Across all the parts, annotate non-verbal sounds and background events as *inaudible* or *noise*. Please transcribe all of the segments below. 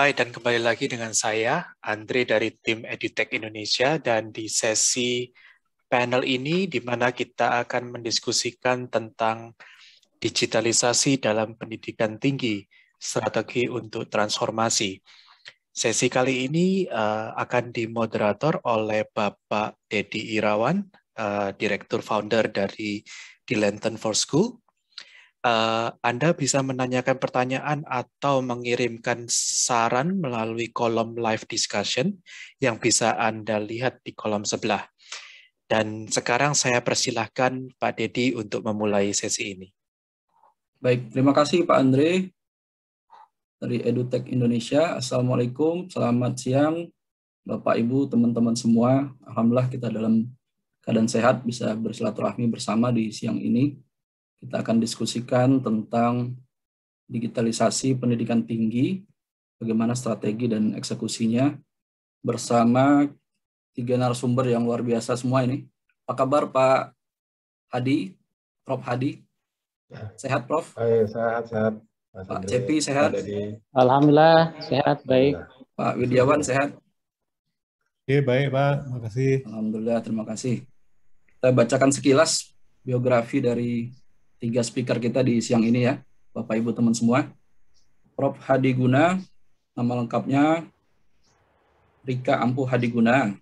Hai, dan kembali lagi dengan saya, Andre dari tim EduTech Indonesia, dan di sesi panel ini di mana kita akan mendiskusikan tentang digitalisasi dalam pendidikan tinggi, strategi untuk transformasi. Sesi kali ini uh, akan dimoderator oleh Bapak Dedi Irawan, uh, Direktur Founder dari Dilenton for School, uh, Anda bisa menanyakan pertanyaan atau mengirimkan saran melalui kolom live discussion yang bisa Anda lihat di kolom sebelah. Dan sekarang saya persilahkan Pak Dedi untuk memulai sesi ini. Baik, terima kasih Pak Andre dari EduTech Indonesia. Assalamualaikum, selamat siang Bapak, Ibu, teman-teman semua. Alhamdulillah kita dalam keadaan sehat bisa bersilaturahmi bersama di siang ini kita akan diskusikan tentang digitalisasi pendidikan tinggi, bagaimana strategi dan eksekusinya bersama tiga narasumber yang luar biasa semua ini. Apa kabar Pak Hadi, Prof Hadi? Ya. Sehat Prof? Hai, eh, sehat, sehat. Pak Cepi sehat? Alhamdulillah sehat, baik. Pak Widiawan sehat? Oke, baik Pak. Terima kasih. Alhamdulillah, terima kasih. Kita bacakan sekilas biografi dari tiga speaker kita di siang ini ya, Bapak Ibu teman semua. Prof. hadi guna nama lengkapnya Rika Ampuh guna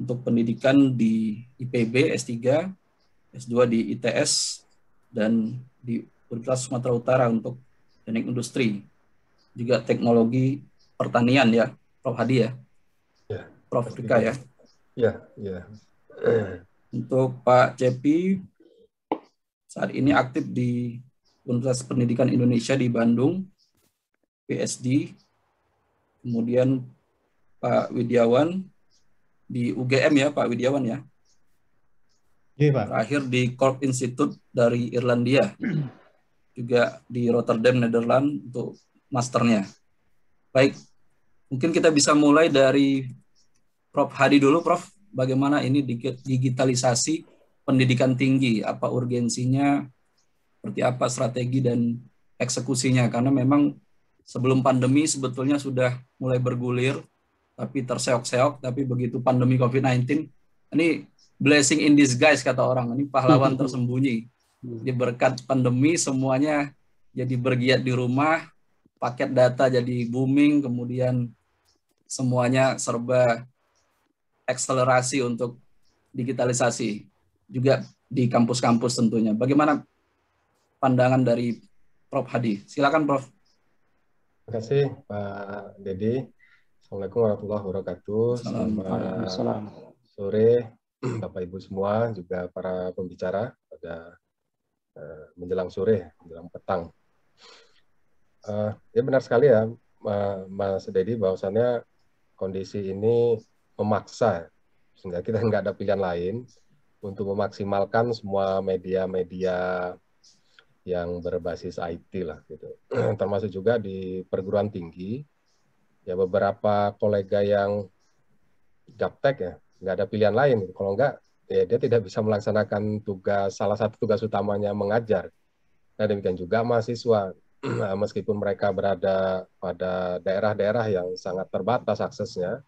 Untuk pendidikan di IPB S3, S2 di ITS, dan di Universitas Sumatera Utara untuk teknik industri. Juga teknologi pertanian ya, Prof. Hadi ya. ya Prof. Rika ya. Ya, ya. Untuk Pak Cepi, saat ini aktif di Universitas Pendidikan Indonesia di Bandung, PSD, kemudian Pak Widiawan di UGM ya Pak Widiawan ya. Iya Pak. Terakhir di Corp Institute dari Irlandia, juga di Rotterdam, Nederland untuk masternya. Baik, mungkin kita bisa mulai dari Prof. Hadi dulu, Prof. Bagaimana ini digitalisasi pendidikan tinggi, apa urgensinya, seperti apa strategi dan eksekusinya. Karena memang sebelum pandemi sebetulnya sudah mulai bergulir, tapi terseok-seok, tapi begitu pandemi COVID-19, ini blessing in disguise kata orang, ini pahlawan *laughs* tersembunyi. Jadi berkat pandemi semuanya jadi bergiat di rumah, paket data jadi booming, kemudian semuanya serba akselerasi untuk digitalisasi juga di kampus-kampus tentunya. Bagaimana pandangan dari Prof. Hadi? Silakan Prof. Terima kasih Pak Deddy. Assalamualaikum warahmatullahi wabarakatuh. Selamat sore Bapak Ibu semua, juga para pembicara pada uh, menjelang sore, menjelang petang. Uh, ya benar sekali ya Mas Deddy bahwasannya kondisi ini memaksa sehingga kita *laughs* nggak ada pilihan lain untuk memaksimalkan semua media-media yang berbasis IT lah gitu. *clears throat* Termasuk juga di perguruan tinggi ya beberapa kolega yang gaptek ya nggak ada pilihan lain. Kalau nggak ya dia tidak bisa melaksanakan tugas salah satu tugas utamanya mengajar. Nah demikian juga mahasiswa *clears throat* meskipun mereka berada pada daerah-daerah yang sangat terbatas aksesnya,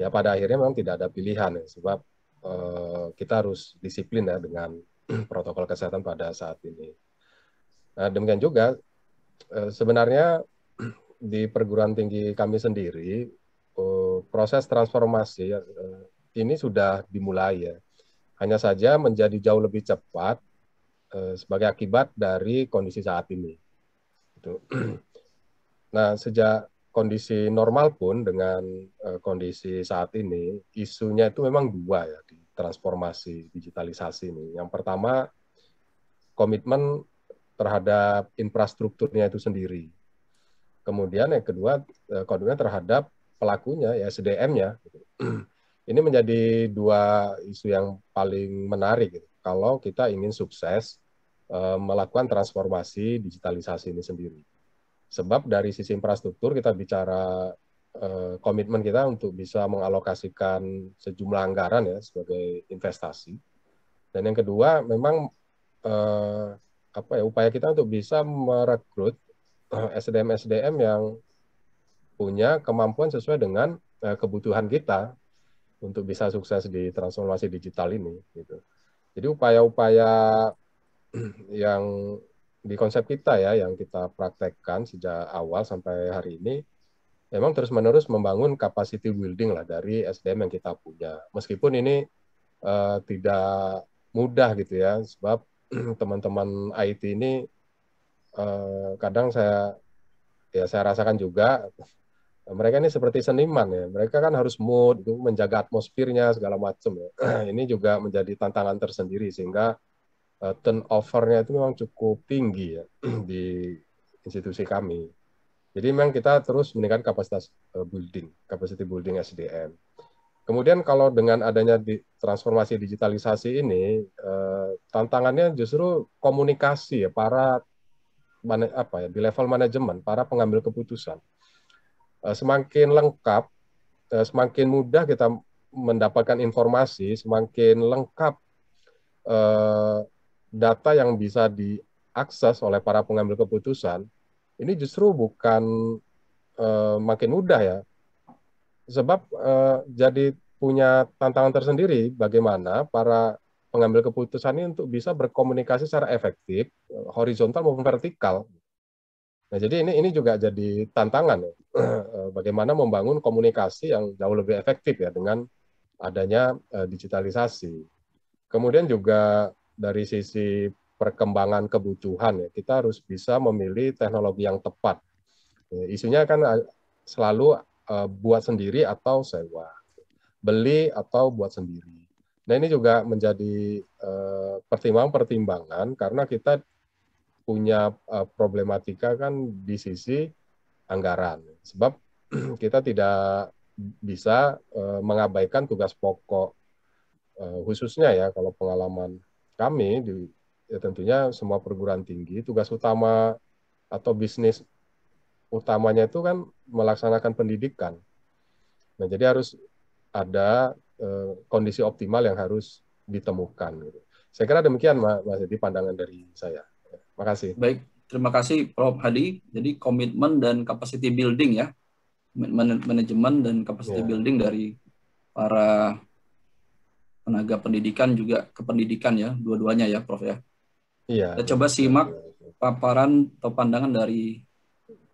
ya pada akhirnya memang tidak ada pilihan ya, sebab Eh, kita harus disiplin ya dengan *clears throat* protokol kesehatan pada saat ini. Nah, demikian juga eh, sebenarnya *clears throat* di perguruan tinggi kami sendiri eh, proses transformasi ini sudah dimulai ya. Hanya saja menjadi jauh lebih cepat sebagai akibat dari kondisi saat ini. Gitu. *clears throat* Nah, sejak kondisi normal pun dengan uh, kondisi saat ini isunya itu memang dua ya di transformasi digitalisasi ini. Yang pertama komitmen terhadap infrastrukturnya itu sendiri. Kemudian yang kedua eh, komitmen terhadap pelakunya ya SDM-nya. *clears throat* ini menjadi dua isu yang paling menarik gitu. Kalau kita ingin sukses uh, melakukan transformasi digitalisasi ini sendiri Sebab dari sisi infrastruktur kita bicara eh, komitmen kita untuk bisa mengalokasikan sejumlah anggaran ya sebagai investasi. Dan yang kedua memang eh, apa ya upaya kita untuk bisa merekrut eh, SDM-SDM yang punya kemampuan sesuai dengan eh, kebutuhan kita untuk bisa sukses di transformasi digital ini gitu. Jadi upaya-upaya *clears throat* yang di konsep kita ya yang kita praktekkan sejak awal sampai hari ini memang terus-menerus membangun capacity building lah dari SDM yang kita punya. Meskipun ini uh, tidak mudah gitu ya sebab *clears throat* teman-teman IT ini uh, kadang saya ya saya rasakan juga *laughs* mereka ini seperti seniman ya mereka kan harus mood itu menjaga atmosfernya segala macam ya *clears throat* ini juga menjadi tantangan tersendiri sehingga uh, turnovernya itu memang cukup tinggi ya *clears throat* di institusi kami. Jadi memang kita terus meningkat kapasitas eh, building, capacity building SDM. Kemudian kalau dengan adanya di transformasi digitalisasi ini, eh, tantangannya justru komunikasi ya para apa ya di level manajemen, para pengambil keputusan. semakin lengkap, semakin mudah kita mendapatkan informasi, semakin lengkap data yang bisa diakses oleh para pengambil keputusan ini justru bukan uh, makin mudah ya. Sebab uh, jadi punya tantangan tersendiri bagaimana para pengambil keputusan ini untuk bisa berkomunikasi secara efektif, horizontal maupun vertikal. Nah, jadi ini ini juga jadi tantangan ya. *clears throat* Eh, bagaimana membangun komunikasi yang jauh lebih efektif ya dengan adanya uh, digitalisasi. Kemudian juga dari sisi perkembangan kebutuhan ya kita harus bisa memilih teknologi yang tepat. Ya, isunya kan eh, selalu eh, buat sendiri atau sewa, beli atau buat sendiri. Nah ini juga menjadi eh, pertimbangan-pertimbangan karena kita punya problematika kan di sisi anggaran. Sebab *clears throat* kita tidak bisa mengabaikan tugas pokok khususnya ya kalau pengalaman kami di ya tentunya semua perguruan tinggi tugas utama atau bisnis utamanya itu kan melaksanakan pendidikan. Nah, jadi harus ada e, kondisi optimal yang harus ditemukan. Gitu. Saya kira demikian, Mas Jadi pandangan dari saya. Terima kasih. Baik, terima kasih Prof. Hadi. Jadi komitmen dan capacity building ya, manajemen dan capacity yeah. building dari para tenaga pendidikan juga kependidikan ya, dua-duanya ya, Prof ya. Iya. Kita coba simak paparan atau pandangan dari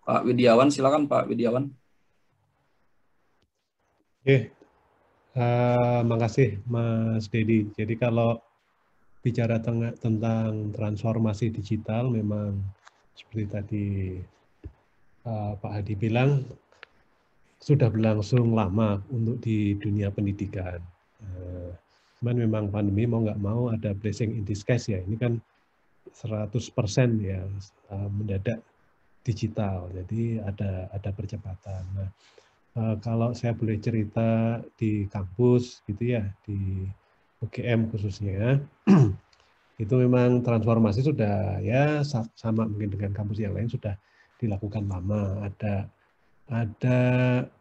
Pak Widiawan. Silakan Pak Widiawan. Oke, uh, makasih Mas Dedi. Jadi kalau bicara tentang transformasi digital, memang seperti tadi uh, Pak Hadi bilang sudah berlangsung lama untuk di dunia pendidikan. Eh, Cuman memang pandemi mau nggak mau ada blessing in disguise ya. Ini kan 100% ya eh, mendadak digital. Jadi ada ada percepatan. Nah, eh, kalau saya boleh cerita di kampus gitu ya, di UGM khususnya, *clears throat* itu memang transformasi sudah ya sama mungkin dengan kampus yang lain sudah dilakukan lama. Ada ada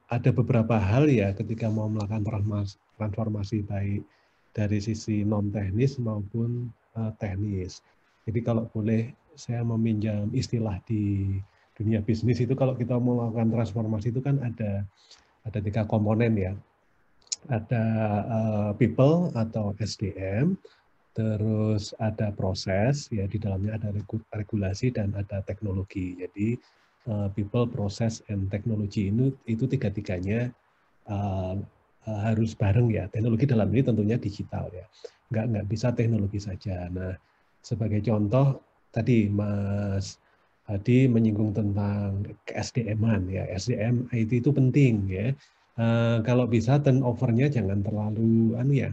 ada beberapa hal ya ketika mau melakukan transformasi, transformasi baik dari sisi non teknis maupun eh, teknis. Jadi kalau boleh saya meminjam istilah di dunia bisnis itu kalau kita melakukan transformasi itu kan ada ada tiga komponen ya. Ada eh, people atau SDM, terus ada proses ya di dalamnya ada regulasi dan ada teknologi. Jadi eh, people, proses, and technology ini itu tiga-tiganya Eh, harus bareng ya. Teknologi dalam ini tentunya digital ya. Nggak, nggak bisa teknologi saja. Nah, sebagai contoh, tadi Mas Hadi menyinggung tentang SDM-an ya. SDM IT itu penting ya. Uh, kalau bisa turnovernya jangan terlalu anu ya,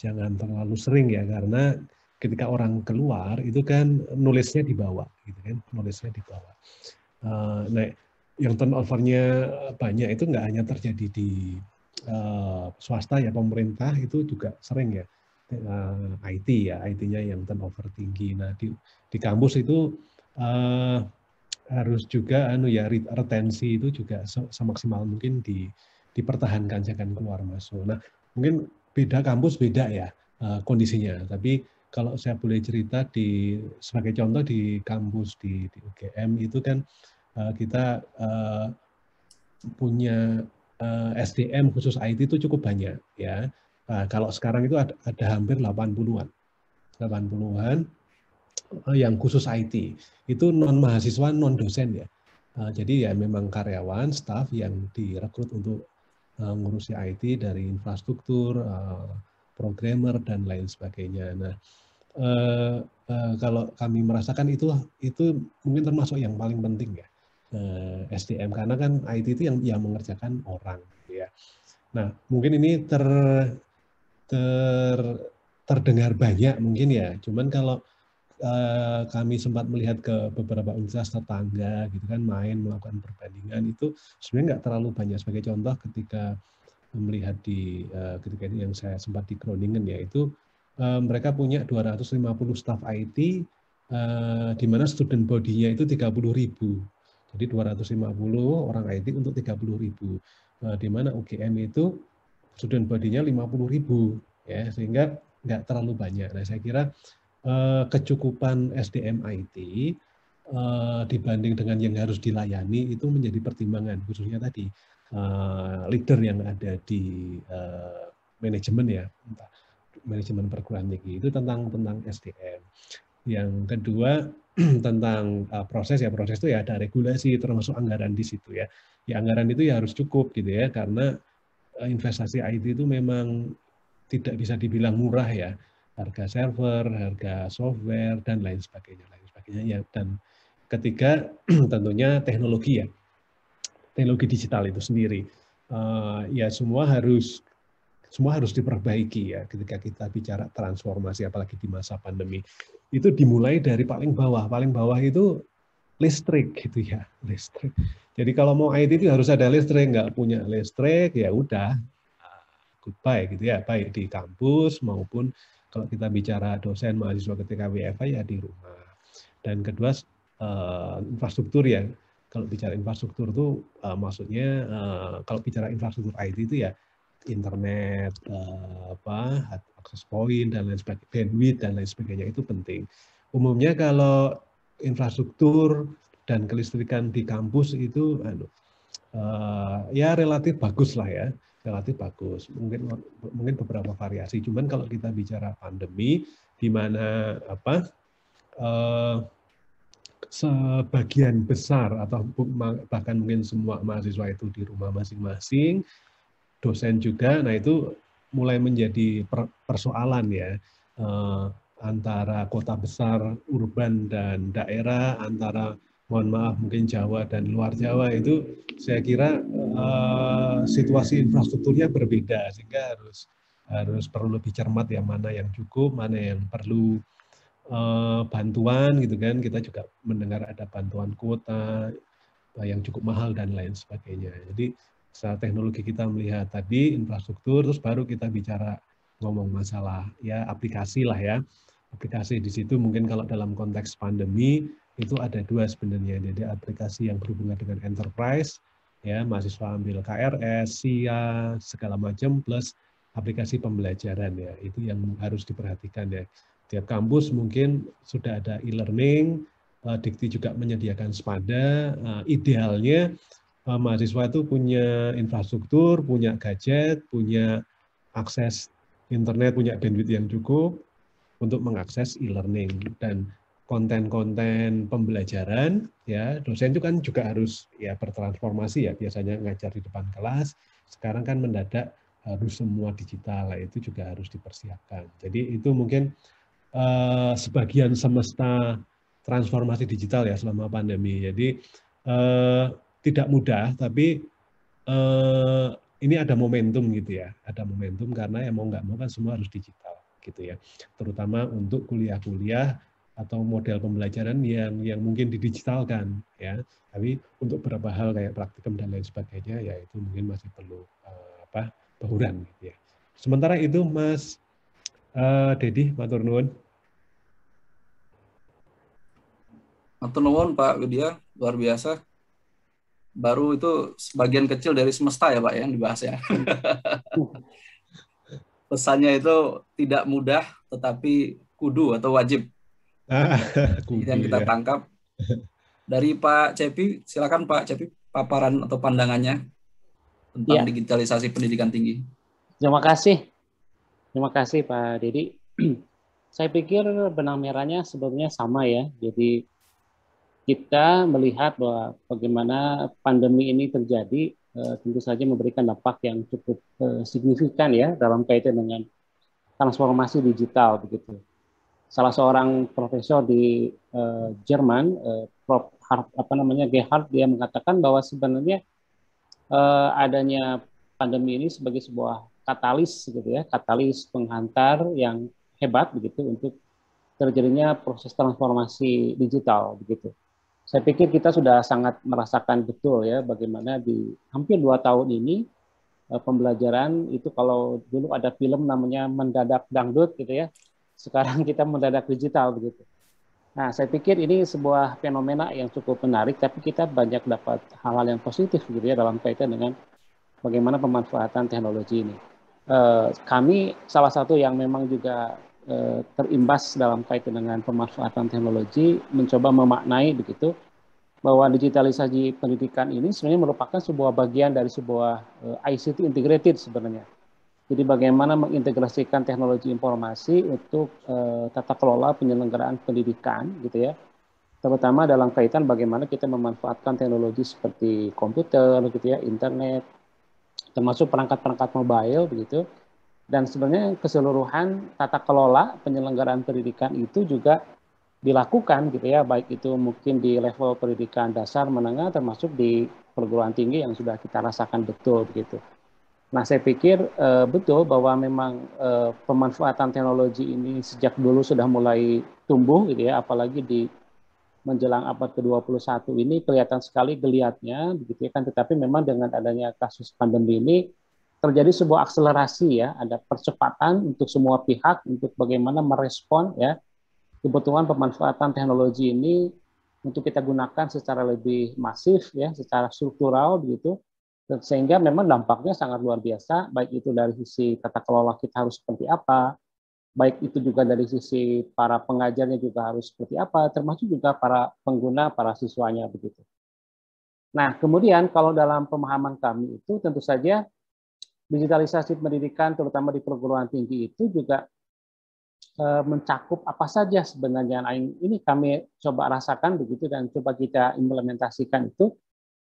jangan terlalu sering ya karena ketika orang keluar itu kan nulisnya dibawa gitu kan, nulisnya dibawa. Uh, nah, yang turnovernya banyak itu nggak hanya terjadi di Eh, swasta ya pemerintah itu juga sering ya eh, IT ya IT-nya yang turnover tinggi. Nah di di kampus itu uh, harus juga anu ya retensi itu juga semaksimal mungkin di dipertahankan jangan keluar masuk. Nah mungkin beda kampus beda ya uh, kondisinya. Tapi kalau saya boleh cerita di sebagai contoh di kampus di, di UGM itu kan uh, kita uh, punya Eh, SDM khusus IT itu cukup banyak ya. Nah, kalau sekarang itu ada, ada hampir 80-an. 80-an eh, yang khusus IT. Itu non mahasiswa, non dosen ya. Eh, jadi ya memang karyawan, staff yang direkrut untuk uh, IT dari infrastruktur, programmer dan lain sebagainya. Nah, kalau kami merasakan itu itu mungkin termasuk yang paling penting ya Eh, SDM karena kan IT itu yang yang mengerjakan orang gitu ya. Nah, mungkin ini ter ter terdengar banyak mungkin ya. Cuman kalau uh, kami sempat melihat ke beberapa universitas tetangga gitu kan main melakukan perbandingan itu sebenarnya nggak terlalu banyak sebagai contoh ketika melihat di uh, ketika ini yang saya sempat di Groningen yaitu uh, mereka punya 250 staff IT uh, di mana student body-nya itu 30 ribu jadi 250 orang IT untuk 30 ribu. Nah, di mana UGM itu student body-nya 50 ribu, ya, sehingga nggak terlalu banyak. Nah, saya kira eh, kecukupan SDM IT eh, dibanding dengan yang harus dilayani itu menjadi pertimbangan, khususnya tadi eh, leader yang ada di eh, manajemen ya, manajemen perguruan tinggi itu tentang tentang SDM. Yang kedua *clears throat* tentang eh, proses ya proses itu ya ada regulasi termasuk anggaran di situ ya. Ya anggaran itu ya harus cukup gitu ya karena eh, investasi IT itu memang tidak bisa dibilang murah ya. Harga server, harga software dan lain sebagainya, lain sebagainya ya dan ketiga *clears throat* tentunya teknologi ya. Teknologi digital itu sendiri. Uh, ya semua harus semua harus diperbaiki ya ketika kita bicara transformasi apalagi di masa pandemi itu dimulai dari paling bawah. Paling bawah itu listrik gitu ya, *laughs* listrik. Jadi kalau mau IT itu harus ada listrik, nggak punya listrik ya udah goodbye gitu ya, baik di kampus maupun kalau kita bicara dosen mahasiswa ketika WFA ya di rumah. Dan kedua eh, infrastruktur ya, kalau bicara infrastruktur itu eh, maksudnya eh, kalau bicara infrastruktur IT itu ya internet apa akses point dan lain sebagainya, bandwidth dan lain sebagainya itu penting. Umumnya kalau infrastruktur dan kelistrikan di kampus itu aduh, eh, uh, ya relatif bagus lah ya, relatif bagus. Mungkin mungkin beberapa variasi. Cuman kalau kita bicara pandemi, di mana apa uh, sebagian besar atau bahkan mungkin semua mahasiswa itu di rumah masing-masing, dosen juga. Nah itu mulai menjadi persoalan ya eh, antara kota besar urban dan daerah antara mohon maaf mungkin Jawa dan luar Jawa itu saya kira uh, situasi infrastrukturnya berbeda sehingga harus harus perlu lebih cermat ya mana yang cukup mana yang perlu uh, bantuan gitu kan kita juga mendengar ada bantuan kuota eh, yang cukup mahal dan lain sebagainya jadi secara teknologi kita melihat tadi infrastruktur, terus baru kita bicara ngomong masalah ya aplikasi lah ya. Aplikasi di situ mungkin kalau dalam konteks pandemi itu ada dua sebenarnya. Jadi aplikasi yang berhubungan dengan enterprise, ya mahasiswa ambil KRS, SIA, segala macam, plus aplikasi pembelajaran ya. Itu yang harus diperhatikan ya. Tiap kampus mungkin sudah ada e-learning, eh, Dikti juga menyediakan sepeda eh, Idealnya uh, mahasiswa itu punya infrastruktur, punya gadget, punya akses internet, punya bandwidth yang cukup untuk mengakses e-learning dan konten-konten pembelajaran ya dosen itu kan juga harus ya bertransformasi ya biasanya ngajar di depan kelas sekarang kan mendadak harus semua digital lah itu juga harus dipersiapkan jadi itu mungkin uh, sebagian semesta transformasi digital ya selama pandemi jadi uh, tidak mudah, tapi eh, ini ada momentum gitu ya, ada momentum karena ya mau nggak mau kan semua harus digital gitu ya, terutama untuk kuliah-kuliah atau model pembelajaran yang yang mungkin didigitalkan ya, tapi untuk beberapa hal kayak praktikum dan lain sebagainya ya itu mungkin masih perlu eh, apa bahuran gitu ya. Sementara itu Mas eh, Dedi Matur Nuwun. Matur Nuwun Pak Widya luar biasa baru itu sebagian kecil dari semesta ya Pak ya, yang dibahas ya. *laughs* Pesannya itu tidak mudah tetapi kudu atau wajib. Ah, *laughs* kudu, kita ya. tangkap *laughs* dari Pak Cepi, silakan Pak Cepi paparan atau pandangannya tentang ya. digitalisasi pendidikan tinggi. Terima kasih. Terima kasih Pak Dedi. *clears throat* Saya pikir benang merahnya sebetulnya sama ya. Jadi kita melihat bahwa bagaimana pandemi ini terjadi uh, tentu saja memberikan dampak yang cukup uh, signifikan ya dalam kaitan dengan transformasi digital begitu. Salah seorang profesor di uh, Jerman, uh, Prof. Hart, apa namanya Gerhard, dia mengatakan bahwa sebenarnya uh, adanya pandemi ini sebagai sebuah katalis gitu ya, katalis penghantar yang hebat begitu untuk terjadinya proses transformasi digital begitu saya pikir kita sudah sangat merasakan betul ya bagaimana di hampir dua tahun ini eh, pembelajaran itu kalau dulu ada film namanya mendadak dangdut gitu ya sekarang *laughs* kita mendadak digital begitu nah saya pikir ini sebuah fenomena yang cukup menarik tapi kita banyak dapat hal-hal yang positif gitu ya dalam kaitan dengan bagaimana pemanfaatan teknologi ini eh, kami salah satu yang memang juga Eh, terimbas dalam kaitan dengan pemanfaatan teknologi mencoba memaknai begitu bahwa digitalisasi pendidikan ini sebenarnya merupakan sebuah bagian dari sebuah eh, ICT integrated sebenarnya. Jadi bagaimana mengintegrasikan teknologi informasi untuk uh, tata kelola penyelenggaraan pendidikan gitu ya. Terutama dalam kaitan bagaimana kita memanfaatkan teknologi seperti komputer gitu ya, internet termasuk perangkat-perangkat mobile begitu dan sebenarnya keseluruhan tata kelola penyelenggaraan pendidikan itu juga dilakukan gitu ya, baik itu mungkin di level pendidikan dasar, menengah, termasuk di perguruan tinggi yang sudah kita rasakan betul begitu. Nah, saya pikir e, betul bahwa memang e, pemanfaatan teknologi ini sejak dulu sudah mulai tumbuh gitu ya, apalagi di menjelang abad ke-21 ini kelihatan sekali geliatnya begitu ya kan tetapi memang dengan adanya kasus pandemi ini terjadi sebuah akselerasi ya, ada percepatan untuk semua pihak untuk bagaimana merespon ya kebutuhan pemanfaatan teknologi ini untuk kita gunakan secara lebih masif ya, secara struktural begitu. sehingga memang dampaknya sangat luar biasa, baik itu dari sisi tata kelola kita harus seperti apa, baik itu juga dari sisi para pengajarnya juga harus seperti apa, termasuk juga para pengguna, para siswanya begitu. Nah, kemudian kalau dalam pemahaman kami itu tentu saja digitalisasi pendidikan terutama di perguruan tinggi itu juga eh, mencakup apa saja sebenarnya. lain nah, ini kami coba rasakan begitu dan coba kita implementasikan itu.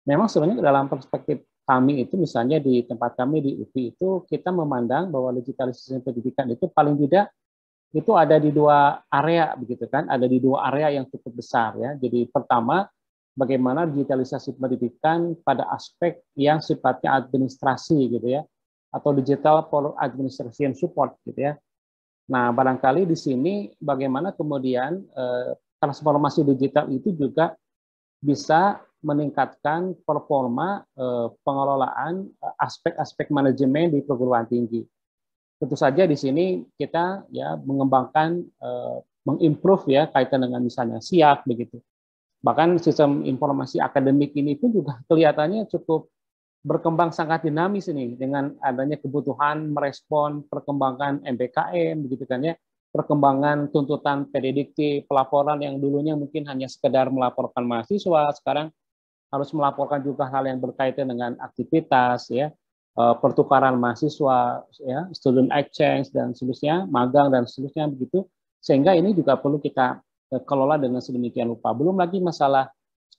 Memang sebenarnya dalam perspektif kami itu misalnya di tempat kami di UPI itu kita memandang bahwa digitalisasi pendidikan itu paling tidak itu ada di dua area begitu kan, ada di dua area yang cukup besar ya. Jadi pertama bagaimana digitalisasi pendidikan pada aspek yang sifatnya administrasi gitu ya atau digital for administration support gitu ya. Nah, barangkali di sini bagaimana kemudian eh, transformasi digital itu juga bisa meningkatkan performa eh, pengelolaan eh, aspek-aspek manajemen di perguruan tinggi. Tentu saja di sini kita ya mengembangkan eh, mengimprove ya kaitan dengan misalnya siap begitu. Bahkan sistem informasi akademik ini pun juga kelihatannya cukup berkembang sangat dinamis ini dengan adanya kebutuhan merespon perkembangan MBKM begitu kan ya perkembangan tuntutan PDDT pelaporan yang dulunya mungkin hanya sekedar melaporkan mahasiswa sekarang harus melaporkan juga hal yang berkaitan dengan aktivitas ya e, pertukaran mahasiswa ya student exchange dan seterusnya magang dan seterusnya begitu sehingga ini juga perlu kita kelola dengan sedemikian rupa belum lagi masalah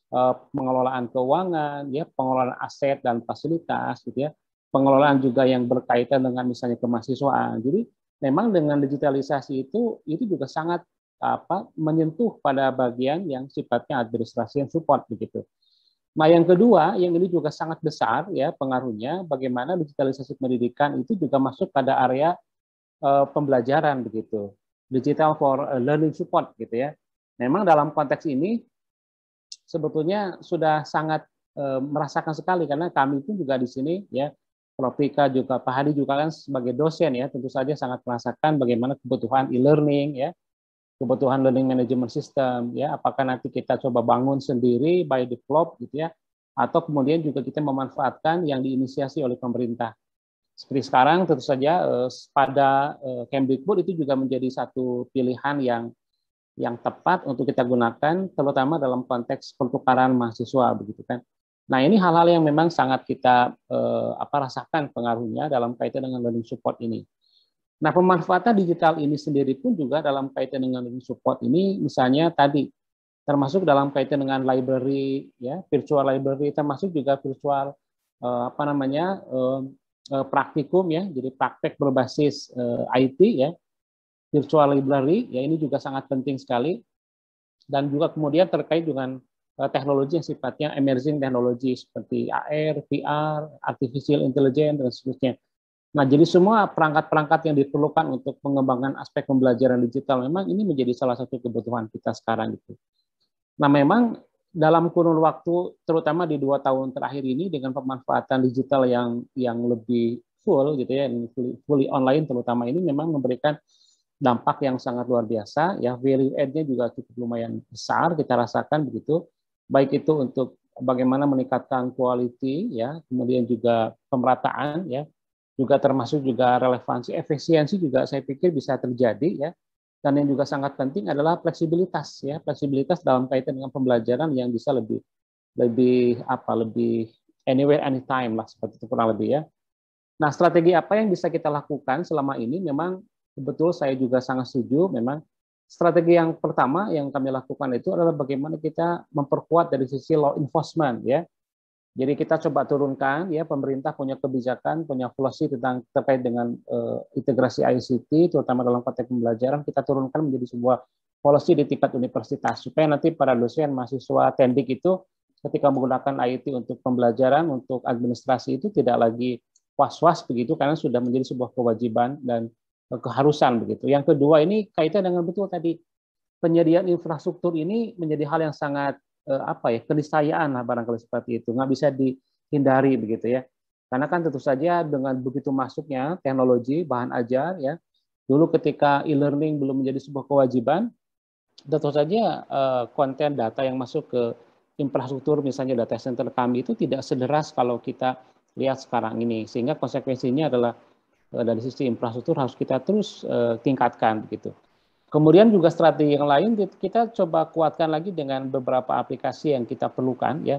Eh, pengelolaan keuangan, ya, pengelolaan aset dan fasilitas, gitu ya, pengelolaan juga yang berkaitan dengan misalnya kemahasiswaan. Jadi memang dengan digitalisasi itu itu juga sangat apa menyentuh pada bagian yang sifatnya administrasi yang support begitu. Nah, yang kedua, yang ini juga sangat besar ya pengaruhnya bagaimana digitalisasi pendidikan itu juga masuk pada area uh, pembelajaran begitu. Digital for eh, learning support gitu ya. Memang dalam konteks ini sebetulnya sudah sangat e, merasakan sekali karena kami pun juga di sini ya Profika juga Pak Hadi juga kan sebagai dosen ya tentu saja sangat merasakan bagaimana kebutuhan e-learning ya kebutuhan learning management system ya apakah nanti kita coba bangun sendiri by develop gitu ya atau kemudian juga kita memanfaatkan yang diinisiasi oleh pemerintah seperti sekarang tentu saja eh, pada eh, Cambridge Board itu juga menjadi satu pilihan yang yang tepat untuk kita gunakan terutama dalam konteks pertukaran mahasiswa begitu kan. Nah, ini hal-hal yang memang sangat kita eh, apa rasakan pengaruhnya dalam kaitan dengan learning support ini. Nah, pemanfaatan digital ini sendiri pun juga dalam kaitan dengan learning support ini misalnya tadi termasuk dalam kaitan dengan library ya, virtual library termasuk juga virtual eh, apa namanya eh, eh praktikum ya, jadi praktek berbasis eh, IT ya virtual library, ya ini juga sangat penting sekali. Dan juga kemudian terkait dengan eh, teknologi yang sifatnya emerging teknologi seperti AR, VR, artificial intelligence, dan seterusnya. Nah, jadi semua perangkat-perangkat yang diperlukan untuk mengembangkan aspek pembelajaran digital memang ini menjadi salah satu kebutuhan kita sekarang gitu. Nah, memang dalam kurun waktu terutama di dua tahun terakhir ini dengan pemanfaatan digital yang yang lebih full gitu ya, fully online terutama ini memang memberikan dampak yang sangat luar biasa ya value add-nya juga cukup lumayan besar kita rasakan begitu baik itu untuk bagaimana meningkatkan quality ya kemudian juga pemerataan ya juga termasuk juga relevansi efisiensi juga saya pikir bisa terjadi ya dan yang juga sangat penting adalah fleksibilitas ya fleksibilitas dalam kaitan dengan pembelajaran yang bisa lebih lebih apa lebih anywhere anytime lah seperti itu kurang lebih ya nah strategi apa yang bisa kita lakukan selama ini memang betul saya juga sangat setuju memang strategi yang pertama yang kami lakukan itu adalah bagaimana kita memperkuat dari sisi law enforcement ya. Jadi kita coba turunkan ya pemerintah punya kebijakan, punya policy tentang terkait dengan uh, integrasi ICT terutama dalam konteks pembelajaran kita turunkan menjadi sebuah policy di tingkat universitas supaya nanti para dosen mahasiswa tendik itu ketika menggunakan IT untuk pembelajaran untuk administrasi itu tidak lagi was-was begitu karena sudah menjadi sebuah kewajiban dan keharusan begitu. Yang kedua ini kaitan dengan betul tadi penyediaan infrastruktur ini menjadi hal yang sangat eh, apa ya keniscayaan lah barangkali seperti itu nggak bisa dihindari begitu ya. Karena kan tentu saja dengan begitu masuknya teknologi bahan ajar ya dulu ketika e-learning belum menjadi sebuah kewajiban tentu saja eh, konten data yang masuk ke infrastruktur misalnya data center kami itu tidak sederas kalau kita lihat sekarang ini sehingga konsekuensinya adalah Eh, dari sisi infrastruktur harus kita terus eh, tingkatkan begitu. Kemudian juga strategi yang lain kita coba kuatkan lagi dengan beberapa aplikasi yang kita perlukan ya.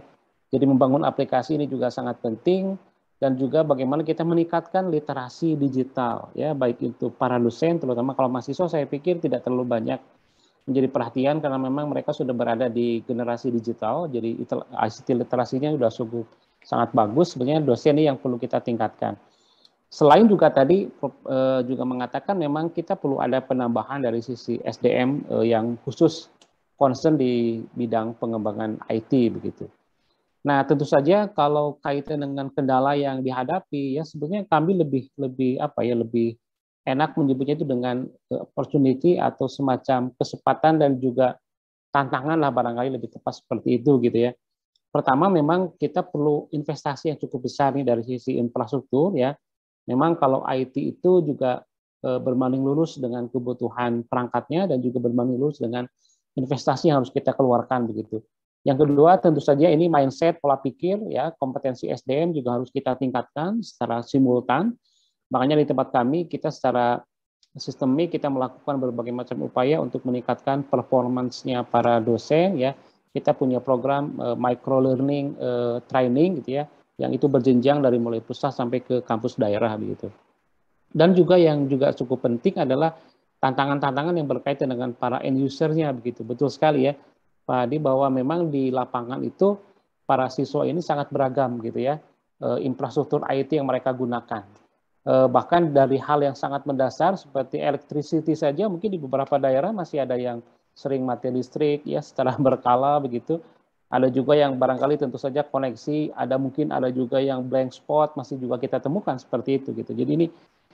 Jadi membangun aplikasi ini juga sangat penting dan juga bagaimana kita meningkatkan literasi digital ya baik itu para dosen terutama kalau mahasiswa saya pikir tidak terlalu banyak menjadi perhatian karena memang mereka sudah berada di generasi digital jadi ICT literasinya sudah sungguh sangat bagus sebenarnya dosen ini yang perlu kita tingkatkan. Selain juga tadi eh, juga mengatakan memang kita perlu ada penambahan dari sisi SDM eh, yang khusus concern di bidang pengembangan IT begitu. Nah, tentu saja kalau kaitan dengan kendala yang dihadapi ya sebenarnya kami lebih lebih apa ya lebih enak menyebutnya itu dengan eh, opportunity atau semacam kesempatan dan juga tantangan lah barangkali lebih tepat seperti itu gitu ya. Pertama memang kita perlu investasi yang cukup besar nih dari sisi infrastruktur ya. Memang kalau IT itu juga eh, berbanding lurus dengan kebutuhan perangkatnya dan juga berbanding lurus dengan investasi yang harus kita keluarkan begitu. Yang kedua tentu saja ini mindset pola pikir ya kompetensi SDM juga harus kita tingkatkan secara simultan. Makanya di tempat kami kita secara sistemik kita melakukan berbagai macam upaya untuk meningkatkan performansnya para dosen ya. Kita punya program uh, micro learning uh, training gitu ya yang itu berjenjang dari mulai pusat sampai ke kampus daerah begitu. Dan juga yang juga cukup penting adalah tantangan-tantangan yang berkaitan dengan para end usernya begitu. Betul sekali ya Pak Adi bahwa memang di lapangan itu para siswa ini sangat beragam gitu ya eh, infrastruktur IT yang mereka gunakan. Eh, bahkan dari hal yang sangat mendasar seperti electricity saja mungkin di beberapa daerah masih ada yang sering mati listrik ya setelah *laughs* berkala begitu ada juga yang barangkali tentu saja koneksi, ada mungkin ada juga yang blank spot masih juga kita temukan seperti itu gitu. Jadi ini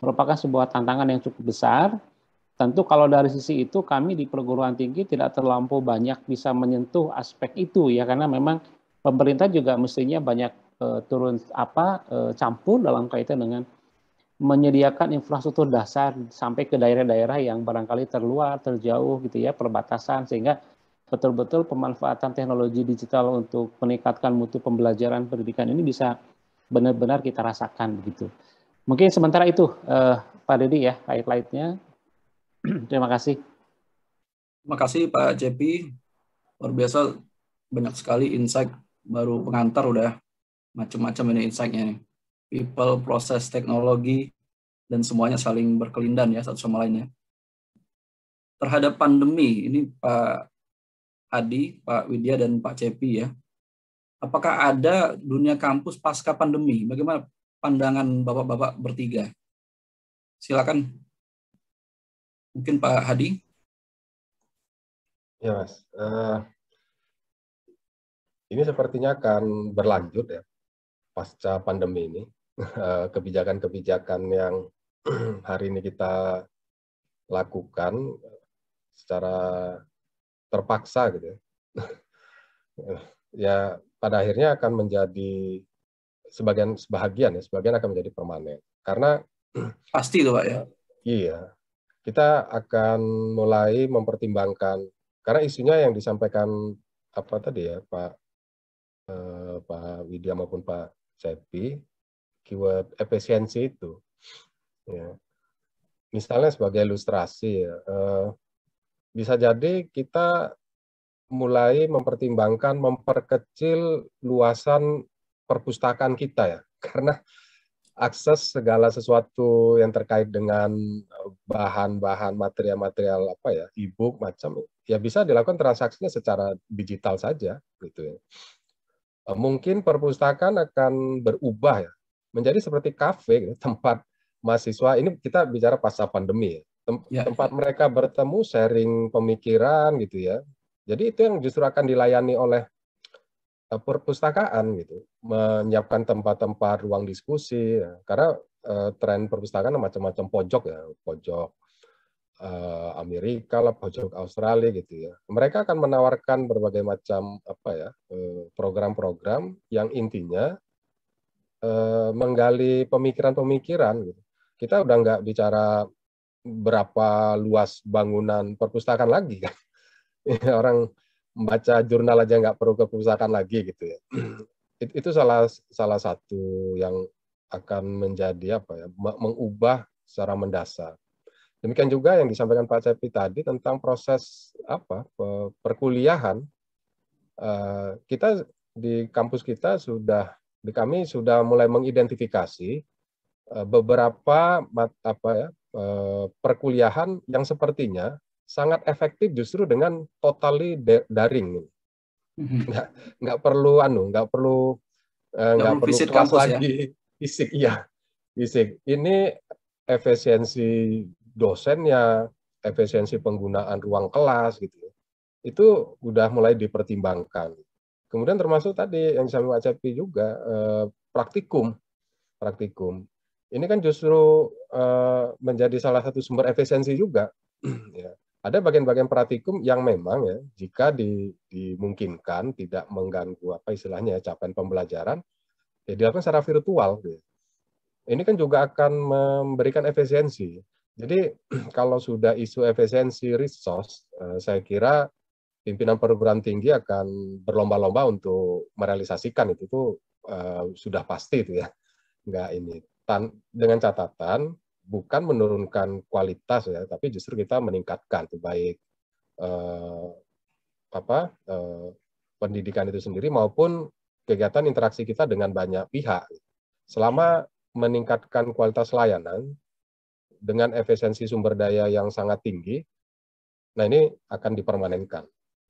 merupakan sebuah tantangan yang cukup besar. Tentu kalau dari sisi itu kami di perguruan tinggi tidak terlampau banyak bisa menyentuh aspek itu ya karena memang pemerintah juga mestinya banyak e, turun apa e, campur dalam kaitan dengan menyediakan infrastruktur dasar sampai ke daerah-daerah yang barangkali terluar, terjauh gitu ya, perbatasan sehingga betul-betul pemanfaatan teknologi digital untuk meningkatkan mutu pembelajaran pendidikan ini bisa benar-benar kita rasakan begitu. Mungkin sementara itu eh, Pak Dedi ya highlightnya. *clears throat* Terima kasih. Terima kasih Pak JP. Luar biasa banyak sekali insight baru pengantar udah macam-macam ini insightnya nih. People, proses, teknologi, dan semuanya saling berkelindan ya satu sama lainnya. Terhadap pandemi, ini Pak Adi, Pak Widya, dan Pak Cepi ya. Apakah ada dunia kampus pasca pandemi? Bagaimana pandangan Bapak-Bapak bertiga? Silakan. Mungkin Pak Hadi. Ya, Mas. Uh, ini sepertinya akan berlanjut ya pasca pandemi ini. *laughs* Eh, kebijakan-kebijakan yang *clears throat* hari ini kita lakukan secara terpaksa gitu ya. *laughs* ya pada akhirnya akan menjadi sebagian sebahagian ya sebagian akan menjadi permanen karena *clears throat* pasti itu pak ya iya kita akan mulai mempertimbangkan karena isunya yang disampaikan apa tadi ya Pak eh, Pak Widya maupun Pak Cepi keyword efisiensi itu ya misalnya sebagai ilustrasi ya eh, bisa jadi kita mulai mempertimbangkan memperkecil luasan perpustakaan kita ya *laughs* karena akses segala sesuatu yang terkait dengan bahan-bahan material-material apa ya e-book macam ya bisa dilakukan transaksinya secara digital saja gitu ya eh, mungkin perpustakaan akan berubah ya menjadi seperti kafe gitu, *laughs* tempat mahasiswa ini kita bicara pasca pandemi ya Tem ya. tempat ya. mereka bertemu sharing pemikiran gitu ya jadi itu yang justru akan dilayani oleh eh, perpustakaan gitu menyiapkan tempat-tempat ruang diskusi ya. karena uh, tren perpustakaan macam-macam pojok ya pojok uh, Amerika lah pojok Australia gitu ya mereka akan menawarkan berbagai macam apa ya program-program yang intinya menggali pemikiran-pemikiran gitu kita udah nggak bicara berapa luas bangunan perpustakaan lagi kan. *laughs* Ya, orang membaca jurnal aja nggak perlu ke perpustakaan lagi gitu ya. *clears throat* itu salah salah satu yang akan menjadi apa ya mengubah secara mendasar. Demikian juga yang disampaikan Pak Cepi tadi tentang proses apa perkuliahan eh, kita di kampus kita sudah di kami sudah mulai mengidentifikasi eh, beberapa apa ya Eh, perkuliahan yang sepertinya sangat efektif justru dengan totally daring. Mm-hmm. Nggak, nggak perlu anu, nggak perlu eh, nggak perlu visit kampus ya? lagi ya? *laughs* fisik, ya, fisik. Ini efisiensi dosennya, efisiensi penggunaan ruang kelas gitu. Ya. Itu udah mulai dipertimbangkan. Kemudian termasuk tadi yang disampaikan Pak Cepi juga eh, praktikum, praktikum ini kan justru uh, menjadi salah satu sumber efisiensi juga. Hmm. ya. Ada bagian-bagian praktikum yang memang ya, jika di, dimungkinkan tidak mengganggu apa istilahnya ya, capaian pembelajaran, ya dilakukan secara virtual. Gitu. Ya. Ini kan juga akan memberikan efisiensi. Jadi *clears throat* kalau sudah isu efisiensi resource, uh, saya kira pimpinan perguruan tinggi akan berlomba-lomba untuk merealisasikan itu tuh eh, uh, sudah pasti itu ya, nggak ini catatan dengan catatan bukan menurunkan kualitas ya, tapi justru kita meningkatkan baik eh, apa eh, pendidikan itu sendiri maupun kegiatan interaksi kita dengan banyak pihak. Selama meningkatkan kualitas layanan dengan efisiensi sumber daya yang sangat tinggi, nah ini akan dipermanenkan.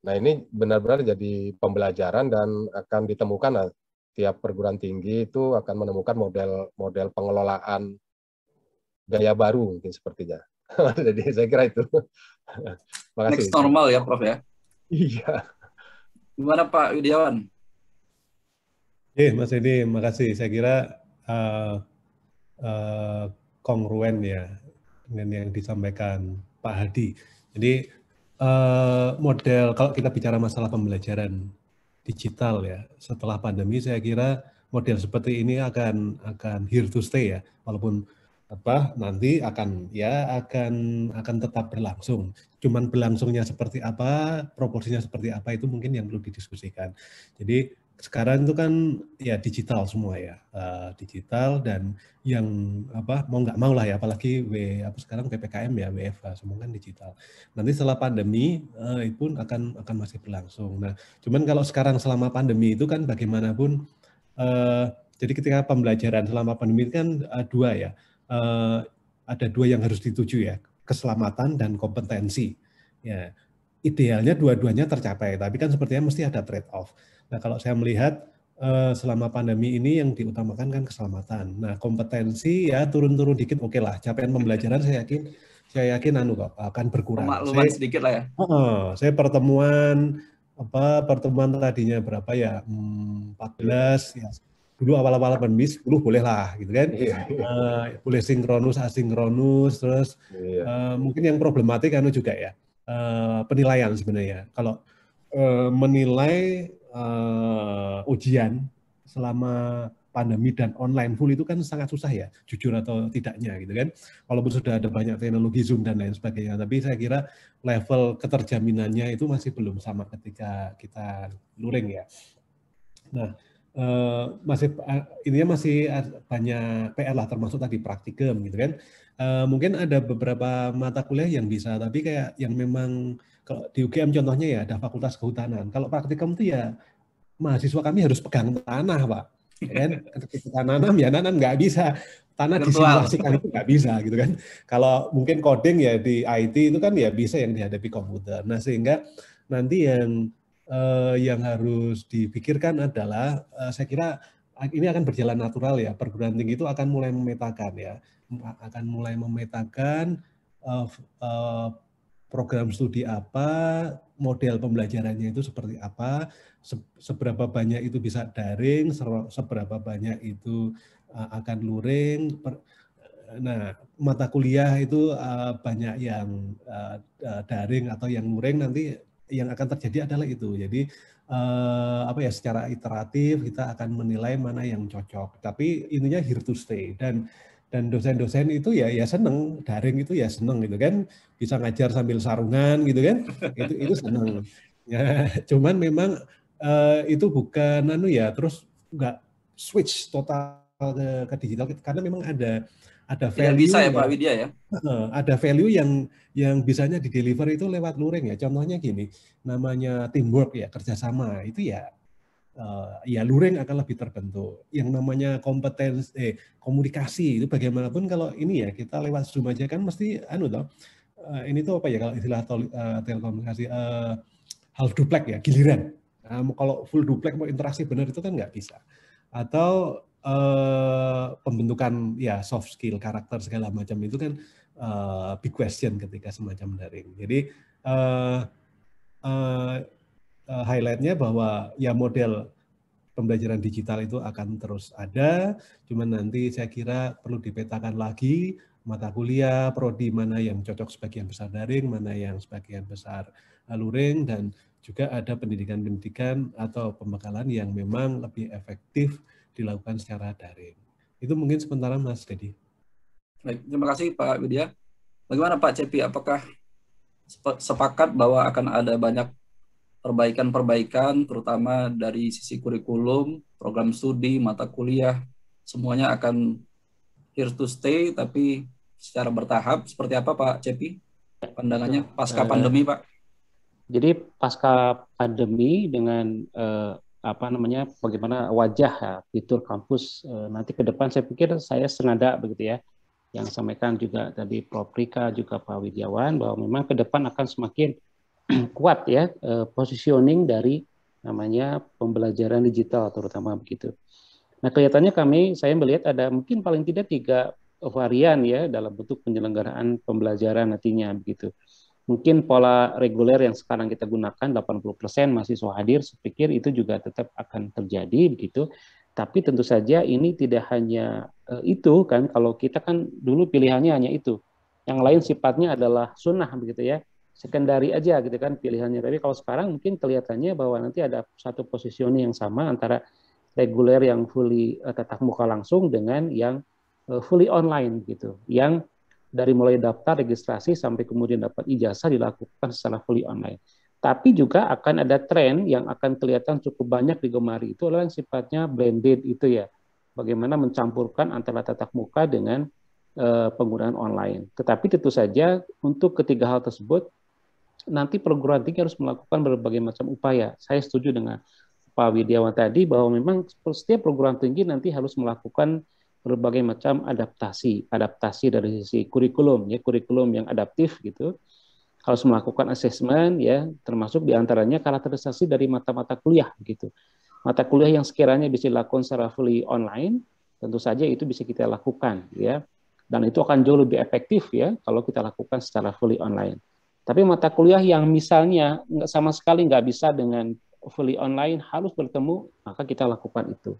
Nah ini benar-benar jadi pembelajaran dan akan ditemukan nah, tiap perguruan tinggi itu akan menemukan model-model pengelolaan gaya baru mungkin sepertinya. *laughs* Jadi saya kira itu. *laughs* Makasih. Next normal ya Prof ya? Iya. Gimana Pak Widiawan? Eh, Mas Edi, makasih. Saya kira uh, eh, uh, eh, kongruen ya dengan yang disampaikan Pak Hadi. Jadi uh, model kalau kita bicara masalah pembelajaran, digital ya. Setelah pandemi saya kira model seperti ini akan akan here to stay ya, walaupun apa nanti akan ya akan akan tetap berlangsung. Cuman berlangsungnya seperti apa, proporsinya seperti apa itu mungkin yang perlu didiskusikan. Jadi sekarang itu kan ya digital semua ya uh, digital dan yang apa mau nggak mau lah ya apalagi w apa sekarang ppkm ya wfh semua kan digital nanti setelah pandemi uh, itu pun akan akan masih berlangsung nah cuman kalau sekarang selama pandemi itu kan bagaimanapun uh, jadi ketika pembelajaran selama pandemi itu kan uh, dua ya uh, ada dua yang harus dituju ya keselamatan dan kompetensi ya idealnya dua-duanya tercapai, tapi kan sepertinya mesti ada trade-off. Nah, kalau saya melihat eh, selama pandemi ini yang diutamakan kan keselamatan. Nah, kompetensi ya turun-turun dikit oke okay lah. Capaian pembelajaran saya yakin saya yakin anu kok akan berkurang. saya, sedikit lah ya. Oh, saya pertemuan apa pertemuan tadinya berapa ya? Hmm, 14 ya. Dulu awal-awal pandemi 10 boleh lah gitu kan. Yeah. Iya. Uh, boleh sinkronus, asinkronus terus yeah. Iya. uh, mungkin yang problematik anu juga ya uh, penilaian sebenarnya. Kalau uh, menilai uh, ujian selama pandemi dan online full itu kan sangat susah ya, jujur atau tidaknya gitu kan. Walaupun sudah ada banyak teknologi Zoom dan lain sebagainya, tapi saya kira level keterjaminannya itu masih belum sama ketika kita luring ya. Nah, Eh, masih eh, ini masih banyak PR lah termasuk tadi praktikum gitu kan. Uh, mungkin ada beberapa mata kuliah yang bisa tapi kayak yang memang kalau di UGM contohnya ya ada fakultas kehutanan. Kalau praktikum itu ya mahasiswa kami harus pegang tanah, Pak. Ya kan *laughs* kita nanam ya nanam nggak bisa tanah disimulasikan itu nggak bisa gitu kan. Kalau mungkin coding ya di IT itu kan ya bisa yang dihadapi komputer. Nah sehingga nanti yang eh, yang harus dipikirkan adalah eh, saya kira ini akan berjalan natural ya perguruan tinggi itu akan mulai memetakan ya akan mulai memetakan uh, program studi apa model pembelajarannya itu seperti apa se seberapa banyak itu bisa daring seberapa banyak itu uh, akan luring per, nah mata kuliah itu banyak yang daring atau yang luring nanti yang akan terjadi adalah itu. Jadi eh, apa ya secara iteratif kita akan menilai mana yang cocok. Tapi intinya here to stay dan dan dosen-dosen itu ya ya seneng daring itu ya seneng gitu kan bisa ngajar sambil sarungan gitu kan itu itu seneng ya cuman memang eh, itu bukan anu ya terus nggak switch total ke, ke digital karena memang ada ada value Tidak bisa ya Pak Widya ya. Ada value yang yang bisanya di deliver itu lewat luring ya. Contohnya gini, namanya teamwork ya, kerjasama itu ya uh, ya luring akan lebih terbentuk. Yang namanya kompetensi eh komunikasi itu bagaimanapun kalau ini ya kita lewat Zoom aja kan mesti anu toh uh, ini tuh apa ya kalau istilah tol, uh, telekomunikasi uh, half duplex ya, giliran. Nah, kalau full duplex mau interaksi benar itu kan nggak bisa. Atau Eh, pembentukan ya soft skill karakter segala macam itu kan uh, big question ketika semacam daring. Jadi uh, uh, highlightnya bahwa ya model pembelajaran digital itu akan terus ada, cuman nanti saya kira perlu dipetakan lagi mata kuliah, prodi mana yang cocok sebagian besar daring, mana yang sebagian besar luring, dan juga ada pendidikan-pendidikan atau pembekalan yang memang lebih efektif dilakukan secara daring. Itu mungkin sementara Mas Dedi. Baik, terima kasih Pak Widya. Bagaimana Pak Cepi, apakah sepakat bahwa akan ada banyak perbaikan-perbaikan terutama dari sisi kurikulum, program studi, mata kuliah, semuanya akan here to stay tapi secara bertahap seperti apa Pak Cepi? Pandangannya eh, pasca pandemi Pak. Jadi pasca pandemi dengan uh, apa namanya bagaimana wajah ya, fitur kampus e, nanti ke depan saya pikir saya senada begitu ya yang sampaikan juga tadi Prof. Rika juga Pak Widjawan bahwa memang ke depan akan semakin *clears throat* kuat ya e, positioning dari namanya pembelajaran digital terutama begitu. Nah kelihatannya kami saya melihat ada mungkin paling tidak tiga varian ya dalam bentuk penyelenggaraan pembelajaran nantinya begitu mungkin pola reguler yang sekarang kita gunakan 80% mahasiswa hadir, saya pikir itu juga tetap akan terjadi begitu. Tapi tentu saja ini tidak hanya eh, itu kan, kalau kita kan dulu pilihannya hanya itu. Yang lain sifatnya adalah sunnah begitu ya, sekendari aja gitu kan pilihannya. Tapi kalau sekarang mungkin kelihatannya bahwa nanti ada satu posisioning yang sama antara reguler yang fully eh, tatap muka langsung dengan yang eh, fully online gitu, yang dari mulai daftar registrasi sampai kemudian dapat ijazah dilakukan secara fully online. Tapi juga akan ada tren yang akan kelihatan cukup banyak digemari itu adalah yang sifatnya blended itu ya. Bagaimana mencampurkan antara tatap muka dengan uh, penggunaan online. Tetapi tentu saja untuk ketiga hal tersebut nanti perguruan tinggi harus melakukan berbagai macam upaya. Saya setuju dengan Pak Widiawan tadi bahwa memang setiap perguruan tinggi nanti harus melakukan berbagai macam adaptasi, adaptasi dari sisi kurikulum ya, kurikulum yang adaptif gitu. Harus melakukan asesmen ya, termasuk diantaranya karakterisasi dari mata-mata kuliah gitu. Mata kuliah yang sekiranya bisa dilakukan secara fully online, tentu saja itu bisa kita lakukan ya. Dan itu akan jauh lebih efektif ya kalau kita lakukan secara fully online. Tapi mata kuliah yang misalnya nggak sama sekali nggak bisa dengan fully online harus bertemu, maka kita lakukan itu.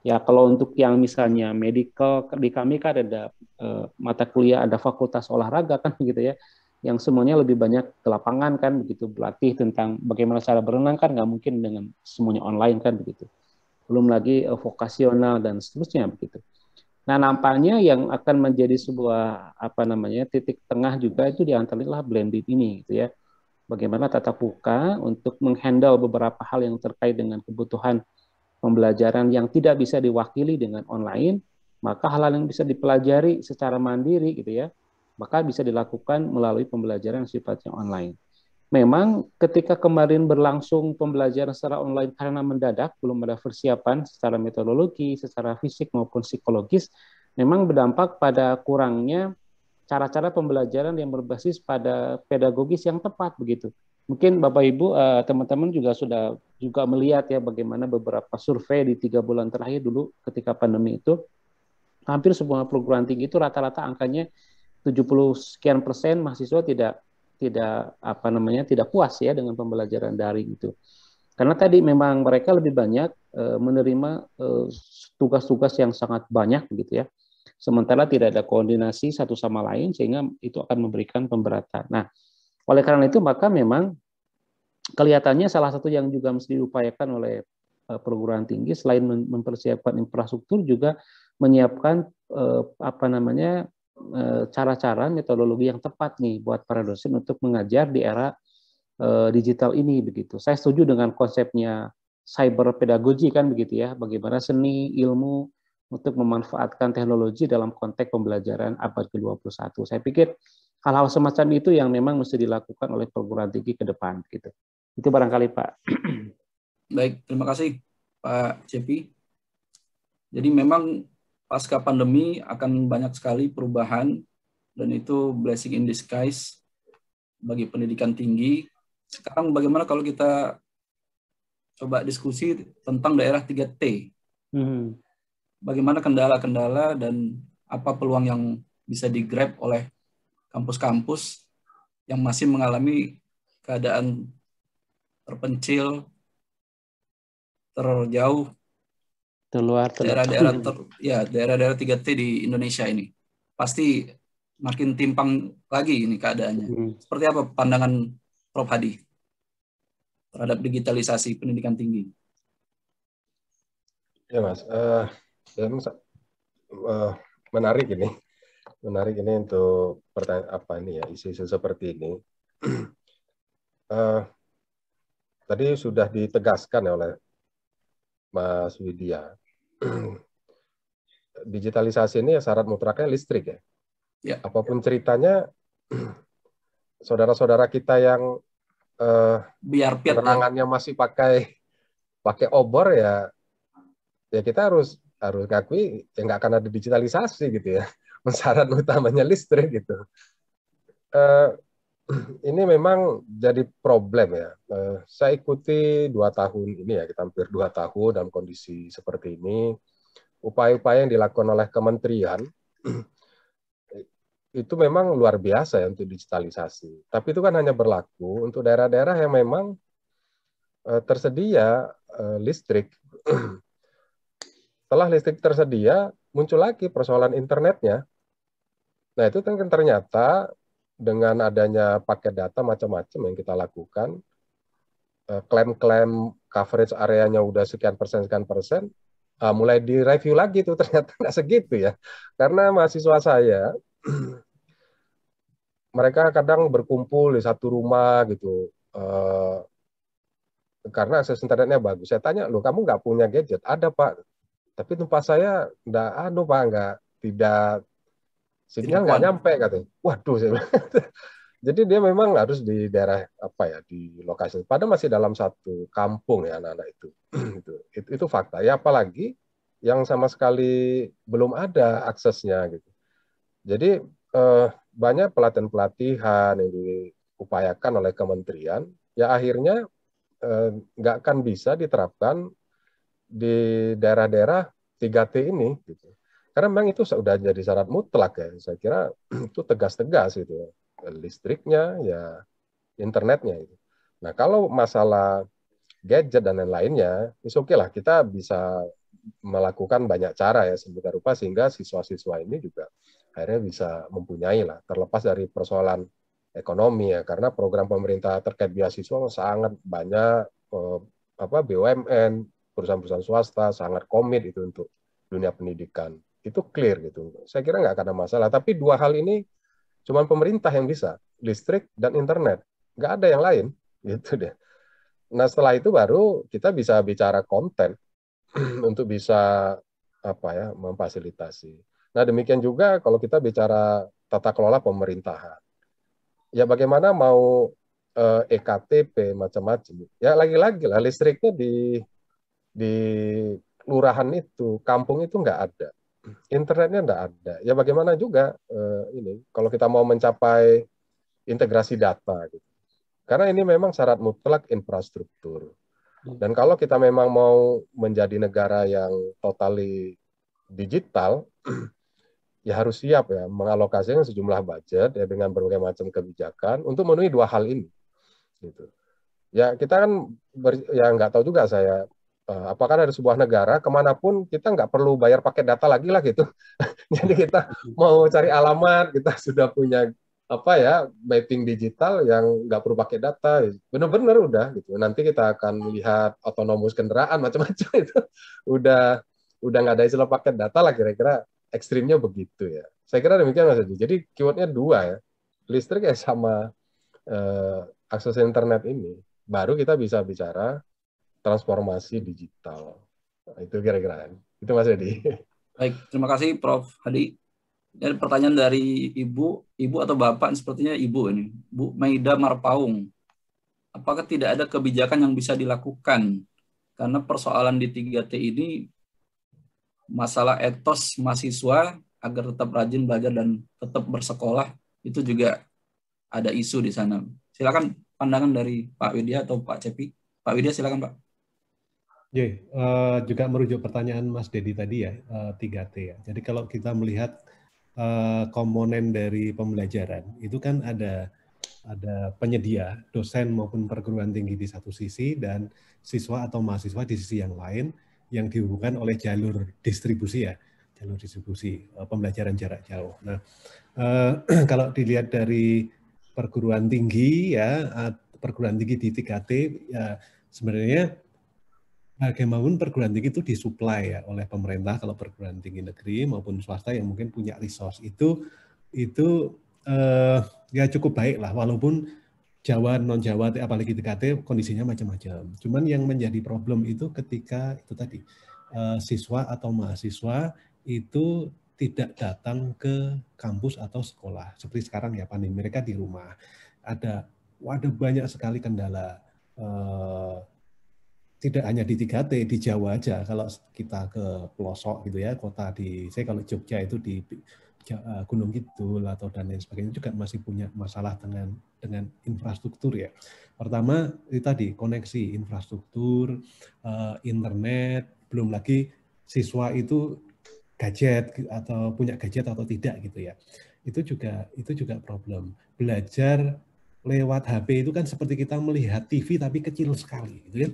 Ya, kalau untuk yang misalnya medical di kami kan ada uh, mata kuliah, ada fakultas olahraga kan begitu *laughs* ya, yang semuanya lebih banyak ke lapangan kan begitu berlatih tentang bagaimana cara berenang kan nggak mungkin dengan semuanya online kan begitu. Belum lagi uh, vokasional dan seterusnya begitu. Nah, nampaknya yang akan menjadi sebuah apa namanya titik tengah juga itu diantaranya blended ini gitu ya. Bagaimana tatap muka untuk menghandle beberapa hal yang terkait dengan kebutuhan pembelajaran yang tidak bisa diwakili dengan online, maka hal-hal yang bisa dipelajari secara mandiri gitu ya, maka bisa dilakukan melalui pembelajaran sifatnya online. Memang ketika kemarin berlangsung pembelajaran secara online karena mendadak, belum ada persiapan secara metodologi, secara fisik maupun psikologis, memang berdampak pada kurangnya cara-cara pembelajaran yang berbasis pada pedagogis yang tepat begitu. Mungkin Bapak Ibu eh, teman-teman juga sudah juga melihat ya bagaimana beberapa survei di tiga bulan terakhir dulu ketika pandemi itu hampir semua perguruan tinggi itu rata-rata angkanya 70 sekian persen mahasiswa tidak tidak apa namanya tidak puas ya dengan pembelajaran daring itu. Karena tadi memang mereka lebih banyak e, menerima eh, tugas-tugas e, yang sangat banyak begitu ya. Sementara tidak ada koordinasi satu sama lain sehingga itu akan memberikan pemberatan. Nah, oleh karena itu maka memang kelihatannya salah satu yang juga mesti diupayakan oleh eh, perguruan tinggi selain mempersiapkan infrastruktur juga menyiapkan eh, apa namanya eh, cara-cara metodologi yang tepat nih buat para dosen untuk mengajar di era digital ini begitu. Saya setuju dengan konsepnya cyber pedagogi kan begitu ya, bagaimana seni, ilmu untuk memanfaatkan teknologi dalam konteks pembelajaran abad ke-21. Saya pikir hal-hal semacam itu yang memang mesti dilakukan oleh perguruan tinggi ke depan gitu. Itu barangkali Pak. *clears throat* Baik, terima kasih Pak Cepi. Jadi memang pasca pandemi akan banyak sekali perubahan dan itu blessing in disguise bagi pendidikan tinggi. Sekarang bagaimana kalau kita coba diskusi tentang daerah 3T? Hmm. Bagaimana kendala-kendala dan apa peluang yang bisa digrab oleh kampus-kampus yang masih mengalami keadaan terpencil, terjauh, terluar, daerah-daerah ter, ya daerah-daerah 3T di Indonesia ini pasti makin timpang lagi ini keadaannya. Hmm. Seperti apa pandangan Prof Hadi terhadap digitalisasi pendidikan tinggi? Ya mas, uh, uh, menarik ini menarik ini untuk pertanyaan apa ini ya isi isu seperti ini. uh, *clears throat* tadi sudah ditegaskan ya oleh Mas Widya. *clears throat* Digitalisasi ini ya syarat mutlaknya listrik ya. ya. Apapun ceritanya, *clears throat* saudara-saudara kita yang uh, biar penerangannya masih pakai pakai obor ya, ya kita harus harus ngakui ya nggak akan ada digitalisasi gitu ya syarat *laughs* utamanya listrik gitu. Uh, ini memang jadi problem ya. Uh, saya ikuti dua tahun ini ya, kita hampir dua tahun dalam kondisi seperti ini. Upaya-upaya yang dilakukan oleh kementerian *clears throat* itu memang luar biasa ya untuk digitalisasi. Tapi itu kan hanya berlaku untuk daerah-daerah yang memang uh, tersedia uh, listrik. *clears throat* Setelah listrik tersedia, muncul lagi persoalan internetnya. Nah itu kan ternyata dengan adanya paket data macam-macam yang kita lakukan, eh, klaim-klaim coverage areanya udah sekian persen sekian persen, uh, mulai direview lagi tuh *laughs* ternyata nggak segitu ya, karena mahasiswa saya *clears throat* mereka kadang berkumpul di satu rumah gitu. Uh, karena akses internetnya bagus. Saya tanya, loh kamu nggak punya gadget? Ada pak, tapi tempat saya nggak anu pak nggak tidak sehingga nggak nyampe katanya. Waduh, *laughs* jadi dia memang harus di daerah apa ya di lokasi. Padahal masih dalam satu kampung ya anak-anak itu. *clears throat* itu. itu. Itu fakta. Ya apalagi yang sama sekali belum ada aksesnya gitu. Jadi eh, banyak pelatihan-pelatihan yang diupayakan oleh kementerian, ya akhirnya eh, nggak akan bisa diterapkan di daerah-daerah 3T ini. Gitu. Karena memang itu sudah jadi syarat mutlak ya. Saya kira *clears throat* itu tegas-tegas itu ya. listriknya ya internetnya itu. Nah kalau masalah gadget dan lain-lainnya, itu oke okay lah kita bisa melakukan banyak cara ya sebentar rupa sehingga siswa-siswa ini juga akhirnya bisa mempunyai lah terlepas dari persoalan ekonomi ya karena program pemerintah terkait beasiswa sangat banyak eh, apa BUMN perusahaan-perusahaan swasta sangat komit itu untuk dunia pendidikan itu clear gitu. Saya kira nggak ada masalah. Tapi dua hal ini cuma pemerintah yang bisa, listrik dan internet. Nggak ada yang lain, *laughs* gitu deh. Nah setelah itu baru kita bisa bicara konten *clears throat* untuk bisa apa ya memfasilitasi. Nah demikian juga kalau kita bicara tata kelola pemerintahan. Ya bagaimana mau eh, EKTP macam-macam. Ya lagi-lagi lah listriknya di di kelurahan itu, kampung itu nggak ada internetnya tidak ada. Ya bagaimana juga eh, ini kalau kita mau mencapai integrasi data gitu. Karena ini memang syarat mutlak infrastruktur. Hmm. Dan kalau kita memang mau menjadi negara yang totally digital, *clears throat* ya harus siap ya mengalokasikan sejumlah budget ya dengan berbagai macam kebijakan untuk memenuhi dua hal ini. Gitu. Ya kita kan ber, ya nggak tahu juga saya Eh, apakah ada sebuah negara kemanapun kita nggak perlu bayar paket data lagi lah gitu. *laughs* Jadi kita mau cari alamat kita sudah punya apa ya mapping digital yang nggak perlu pakai data, bener-bener udah gitu. Nanti kita akan lihat otonomus kendaraan *laughs* macam-macam itu udah udah nggak ada istilah paket data lah kira-kira ekstrimnya begitu ya. Saya kira demikian Mas Haji. Jadi keywordnya dua ya, listrik ya sama eh, akses internet ini. Baru kita bisa bicara transformasi digital. Nah, itu kira-kira. Itu Mas Edi. *laughs* Baik, terima kasih Prof. Hadi. Dan pertanyaan dari Ibu, Ibu atau Bapak, sepertinya Ibu ini, Bu Maida Marpaung. Apakah tidak ada kebijakan yang bisa dilakukan? Karena persoalan di 3T ini, masalah etos mahasiswa agar tetap rajin belajar dan tetap bersekolah, itu juga ada isu di sana. Silakan pandangan dari Pak Widya atau Pak Cepi. Pak Widya silakan Pak. Ye, uh, juga merujuk pertanyaan Mas Dedi tadi ya, uh, eh, 3T ya. Jadi kalau kita melihat uh, komponen dari pembelajaran, itu kan ada ada penyedia, dosen maupun perguruan tinggi di satu sisi dan siswa atau mahasiswa di sisi yang lain yang dihubungkan oleh jalur distribusi ya, jalur distribusi uh, pembelajaran jarak jauh. Nah, uh, *clears throat* kalau dilihat dari perguruan tinggi ya, uh, perguruan tinggi di 3T ya sebenarnya Bagaimanapun perguruan tinggi itu disuplai ya oleh pemerintah kalau perguruan tinggi negeri maupun swasta yang mungkin punya resource itu itu eh, ya cukup baik lah walaupun Jawa non Jawa apalagi TKT kondisinya macam-macam. Cuman yang menjadi problem itu ketika itu tadi eh, siswa atau mahasiswa itu tidak datang ke kampus atau sekolah seperti sekarang ya pandemi mereka di rumah ada ada banyak sekali kendala eh, tidak hanya di 3T, di Jawa aja. Kalau kita ke pelosok gitu ya, kota di, saya kalau Jogja itu di eh, Gunung Kidul atau dan lain sebagainya juga masih punya masalah dengan dengan infrastruktur ya. Pertama itu tadi koneksi infrastruktur, eh, internet, belum lagi siswa itu gadget atau punya gadget atau tidak gitu ya. Itu juga itu juga problem. Belajar lewat HP itu kan seperti kita melihat TV tapi kecil sekali gitu ya.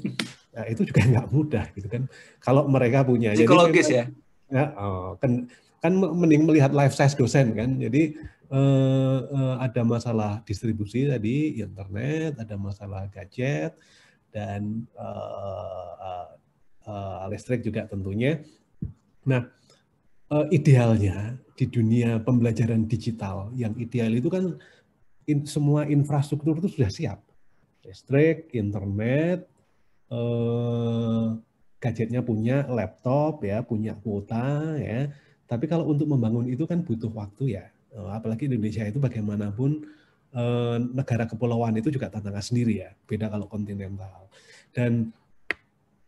Nah, itu juga *laughs* nggak mudah gitu kan. Kalau mereka punya psikologis ya. ya oh, kan, kan mending melihat life size dosen kan. Jadi eh, eh, ada masalah distribusi tadi internet, ada masalah gadget dan eh, eh, eh, listrik juga tentunya. Nah, eh, idealnya di dunia pembelajaran digital yang ideal itu kan in, semua infrastruktur itu sudah siap. Listrik, internet, eh, gadgetnya punya laptop ya, punya kuota ya. Tapi kalau untuk membangun itu kan butuh waktu ya. Eh, apalagi Indonesia itu bagaimanapun eh, negara kepulauan itu juga tantangan sendiri ya. Beda kalau kontinental. Dan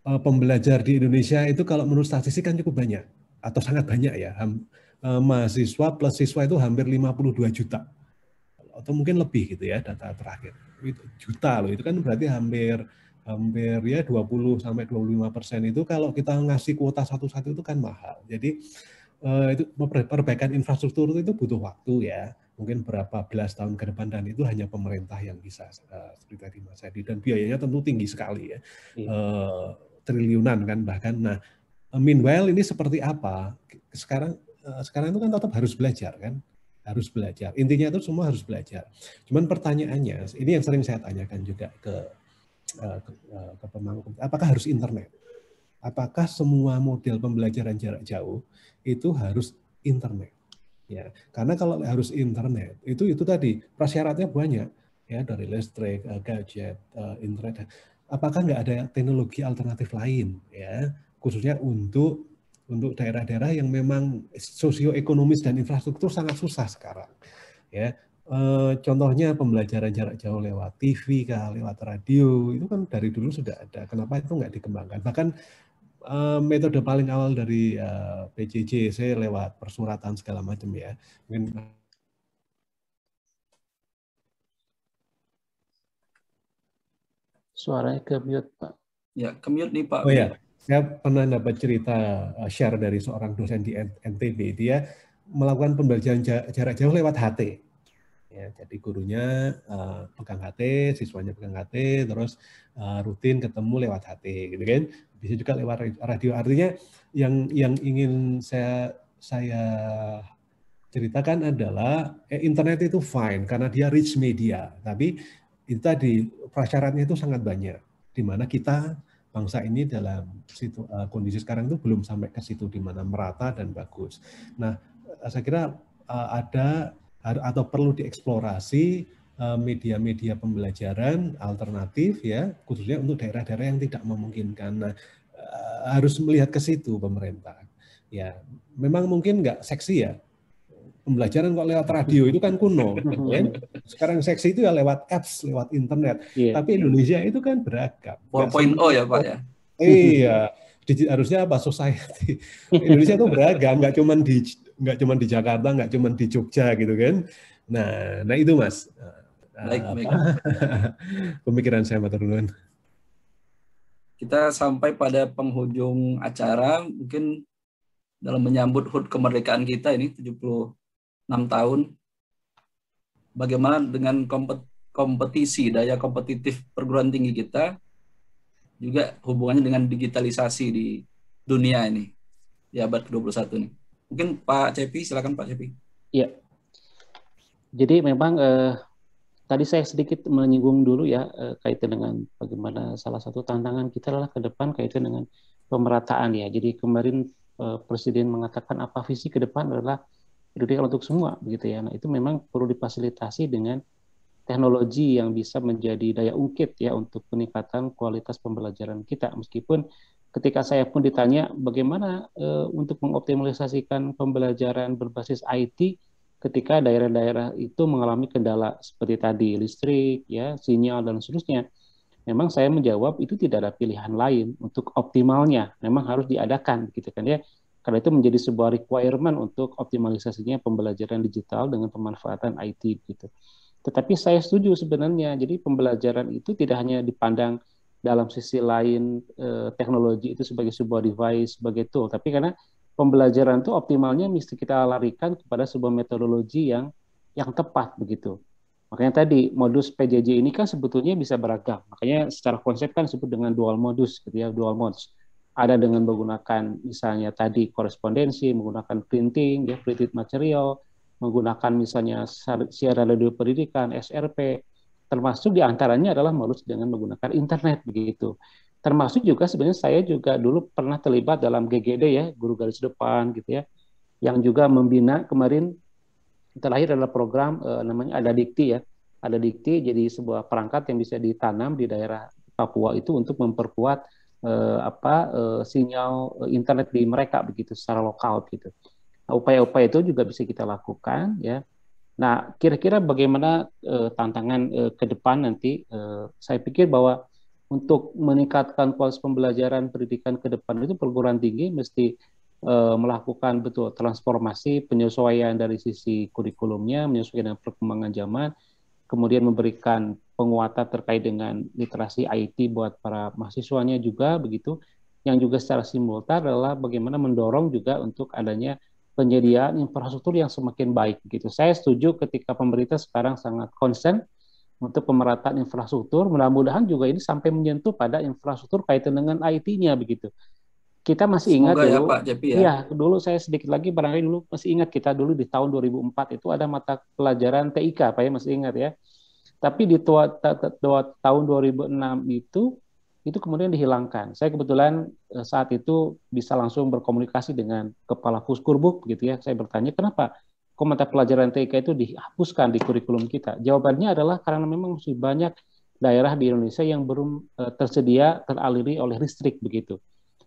eh, pembelajar di Indonesia itu kalau menurut statistik kan cukup banyak atau sangat banyak ya. Ham, eh, mahasiswa plus siswa itu hampir 52 juta atau mungkin lebih gitu ya data terakhir. Itu juta loh, itu kan berarti hampir hampir ya 20 sampai 25 persen itu kalau kita ngasih kuota satu-satu itu kan mahal. Jadi eh, itu perbaikan infrastruktur itu butuh waktu ya mungkin berapa belas tahun ke depan dan itu hanya pemerintah yang bisa eh, seperti tadi Mas Adi dan biayanya tentu tinggi sekali ya iya. Eh, triliunan kan bahkan nah meanwhile ini seperti apa sekarang eh, sekarang itu kan tetap harus belajar kan harus belajar intinya itu semua harus belajar cuman pertanyaannya ini yang sering saya tanyakan juga ke Eh, ke, eh, apakah harus internet? Apakah semua model pembelajaran jarak jauh itu harus internet? Ya, karena kalau harus internet itu itu tadi prasyaratnya banyak ya dari listrik, eh, gadget, internet. Apakah nggak ada teknologi alternatif lain ya khususnya untuk untuk daerah-daerah yang memang sosioekonomis dan infrastruktur sangat susah sekarang ya contohnya pembelajaran jarak jauh lewat TV kah, lewat radio itu kan dari dulu sudah ada. Kenapa itu nggak dikembangkan? Bahkan metode paling awal dari PJJ saya lewat persuratan segala macam ya. Mungkin Suaranya ke mute, Pak. Ya, ke mute nih, Pak. Oh ya, saya pernah dapat cerita share dari seorang dosen di NTB. Dia melakukan pembelajaran jarak jauh lewat HT Ya, jadi gurunya uh, pegang HT, siswanya pegang HT, terus uh, rutin ketemu lewat HT, gitu kan? Bisa juga lewat radio. Artinya yang yang ingin saya saya ceritakan adalah eh, internet itu fine karena dia rich media, tapi itu tadi prasyaratnya itu sangat banyak, di mana kita bangsa ini dalam situ, uh, kondisi sekarang itu belum sampai ke situ di mana merata dan bagus. Nah, saya kira uh, ada atau perlu dieksplorasi eh, media-media pembelajaran alternatif ya khususnya untuk daerah-daerah yang tidak memungkinkan nah, eh, harus melihat ke situ pemerintah ya memang mungkin nggak seksi ya pembelajaran kok lewat radio itu kan kuno ya. sekarang seksi itu ya lewat apps lewat internet yeah. tapi Indonesia itu kan beragam 4.0 ya pak ya oh, iya Digi, harusnya apa society Indonesia itu beragam nggak cuma di nggak cuma di Jakarta, nggak cuma di Jogja gitu kan. Nah, nah itu mas. Baik, apa? baik. *laughs* Pemikiran saya Mas Kita sampai pada penghujung acara, mungkin dalam menyambut HUT kemerdekaan kita ini 76 tahun. Bagaimana dengan kompetisi, daya kompetitif perguruan tinggi kita, juga hubungannya dengan digitalisasi di dunia ini, di abad ke-21 ini. Mungkin Pak Cepi, silakan Pak Cepi. Iya. Jadi memang eh, tadi saya sedikit menyinggung dulu ya eh, kaitan dengan bagaimana salah satu tantangan kita adalah ke depan kaitan dengan pemerataan ya. Jadi kemarin eh, Presiden mengatakan apa visi ke depan adalah pendidikan untuk semua begitu ya. Nah itu memang perlu dipasilitasi dengan teknologi yang bisa menjadi daya ungkit ya untuk peningkatan kualitas pembelajaran kita meskipun ketika saya pun ditanya bagaimana e, untuk mengoptimalisasikan pembelajaran berbasis IT ketika daerah-daerah itu mengalami kendala seperti tadi listrik ya sinyal dan seterusnya memang saya menjawab itu tidak ada pilihan lain untuk optimalnya memang harus diadakan gitu kan ya karena itu menjadi sebuah requirement untuk optimalisasinya pembelajaran digital dengan pemanfaatan IT gitu tetapi saya setuju sebenarnya jadi pembelajaran itu tidak hanya dipandang dalam sisi lain eh, teknologi itu sebagai sebuah device, sebagai tool. Tapi karena pembelajaran itu optimalnya mesti kita larikan kepada sebuah metodologi yang yang tepat begitu. Makanya tadi modus PJJ ini kan sebetulnya bisa beragam. Makanya secara konsep kan disebut dengan dual modus, gitu ya, dual modus. Ada dengan menggunakan misalnya tadi korespondensi, menggunakan printing, ya, printed material, menggunakan misalnya siaran radio pendidikan, SRP, termasuk diantaranya adalah menulis dengan menggunakan internet begitu. Termasuk juga sebenarnya saya juga dulu pernah terlibat dalam GGD ya, guru garis depan gitu ya, yang juga membina kemarin terakhir adalah program eh, namanya ada dikti ya, ada dikti jadi sebuah perangkat yang bisa ditanam di daerah Papua itu untuk memperkuat eh, apa eh, sinyal eh, internet di mereka begitu secara lokal gitu. Nah, upaya-upaya nah, itu juga bisa kita lakukan ya Nah, kira-kira bagaimana uh, tantangan uh, ke depan nanti? Uh, saya pikir bahwa untuk meningkatkan kualitas pembelajaran pendidikan ke depan itu perguruan tinggi mesti uh, melakukan betul transformasi, penyesuaian dari sisi kurikulumnya, menyesuaikan dengan perkembangan zaman, kemudian memberikan penguatan terkait dengan literasi IT buat para mahasiswanya juga begitu. Yang juga secara simultan adalah bagaimana mendorong juga untuk adanya penyediaan infrastruktur yang semakin baik. Gitu. Saya setuju ketika pemerintah sekarang sangat konsen untuk pemerataan infrastruktur. Mudah-mudahan juga ini sampai menyentuh pada infrastruktur kaitan dengan IT-nya begitu. Kita masih ingat ya, dulu, ya, Pak Jepi, ya. ya dulu saya sedikit lagi barangkali dulu masih ingat kita dulu di tahun 2004 itu ada mata pelajaran TIK, Pak ya masih ingat ya. Tapi di tahun 2006 itu itu kemudian dihilangkan. Saya kebetulan eh, saat itu bisa langsung berkomunikasi dengan kepala Fuskurbuk gitu ya. Saya bertanya kenapa komentar pelajaran TK itu dihapuskan di kurikulum kita? Jawabannya adalah karena memang masih banyak daerah di Indonesia yang belum eh, tersedia teraliri oleh listrik begitu.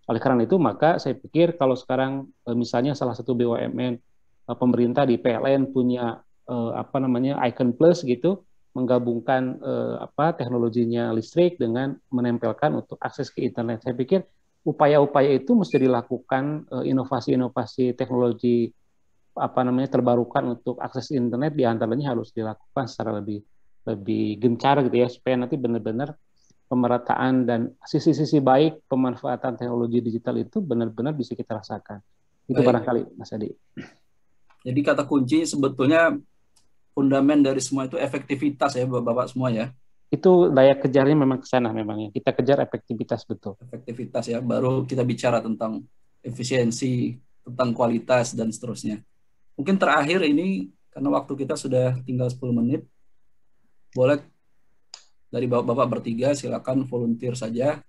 Oleh karena itu maka saya pikir kalau sekarang eh, misalnya salah satu BUMN pemerintah di PLN punya apa namanya Icon Plus gitu, menggabungkan eh, apa teknologinya listrik dengan menempelkan untuk akses ke internet. Saya pikir upaya-upaya itu mesti dilakukan eh, inovasi-inovasi eh, teknologi apa namanya terbarukan untuk akses internet di antaranya harus dilakukan secara lebih lebih gencar gitu ya supaya nanti benar-benar pemerataan dan sisi-sisi baik pemanfaatan teknologi digital itu benar-benar bisa kita rasakan. Itu baik. barangkali Mas Adi. Jadi kata kunci sebetulnya Fundamen dari semua itu efektivitas ya Bapak bapak semua ya. Itu layak kejarnya memang ke sana memang ya. Kita kejar efektivitas betul. Efektivitas ya, baru kita bicara tentang efisiensi, tentang kualitas dan seterusnya. Mungkin terakhir ini karena waktu kita sudah tinggal 10 menit. Boleh dari Bapak-bapak bertiga silakan volunteer saja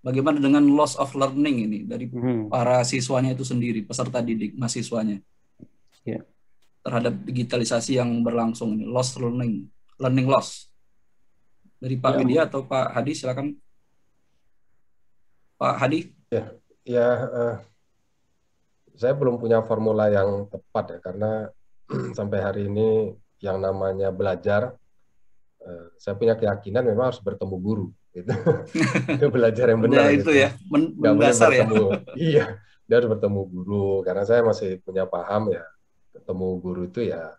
bagaimana dengan loss of learning ini dari hmm. para siswanya itu sendiri, peserta didik, mahasiswanya? Ya terhadap digitalisasi yang berlangsung ini, loss learning, learning loss. Dari Pak ya. Widya atau Pak Hadi, silakan. Pak Hadi. Ya, ya uh, saya belum punya formula yang tepat ya, karena *clears throat* sampai hari ini yang namanya belajar, uh, saya punya keyakinan memang harus bertemu guru. Gitu. *laughs* belajar yang benar. Ya, itu gitu. ya, Men mendasar ya. iya, dia harus bertemu guru, karena saya masih punya paham ya, ketemu guru itu ya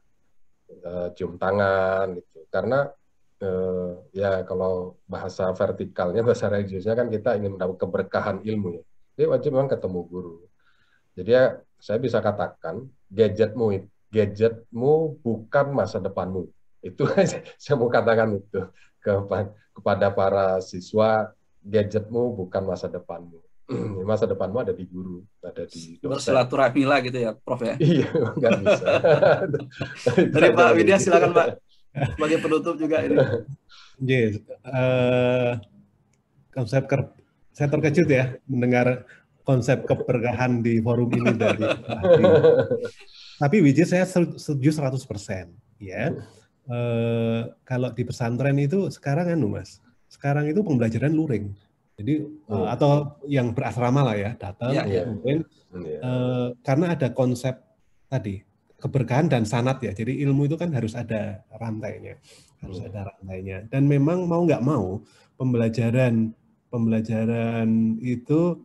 eh, cium tangan gitu karena uh, ya kalau bahasa vertikalnya bahasa religiusnya kan kita ingin mendapat keberkahan ilmu ya jadi wajib memang ketemu guru jadi ya saya bisa katakan gadgetmu gadgetmu bukan masa depanmu itu *laughs* saya mau katakan itu kepada para siswa gadgetmu bukan masa depanmu Hmm, masa depanmu ada di guru, ada di bersilaturahmi lah gitu ya, Prof ya. Iya, nggak bisa. *laughs* Dari Pak Widya silakan Pak sebagai penutup juga ini. Yes. Uh, eh, konsep ker saya terkejut ya mendengar konsep keberkahan di forum ini dari Tapi widya saya setuju 100%. Ya. Uh, kalau di pesantren itu sekarang anu Mas, sekarang itu pembelajaran luring jadi eh, hmm. uh, atau yang berasrama lah ya datang ya, ya. ya. Uh, karena ada konsep tadi keberkahan dan sanat ya. Jadi ilmu itu kan harus ada rantainya, harus hmm. ada rantainya. Dan memang mau nggak mau pembelajaran pembelajaran itu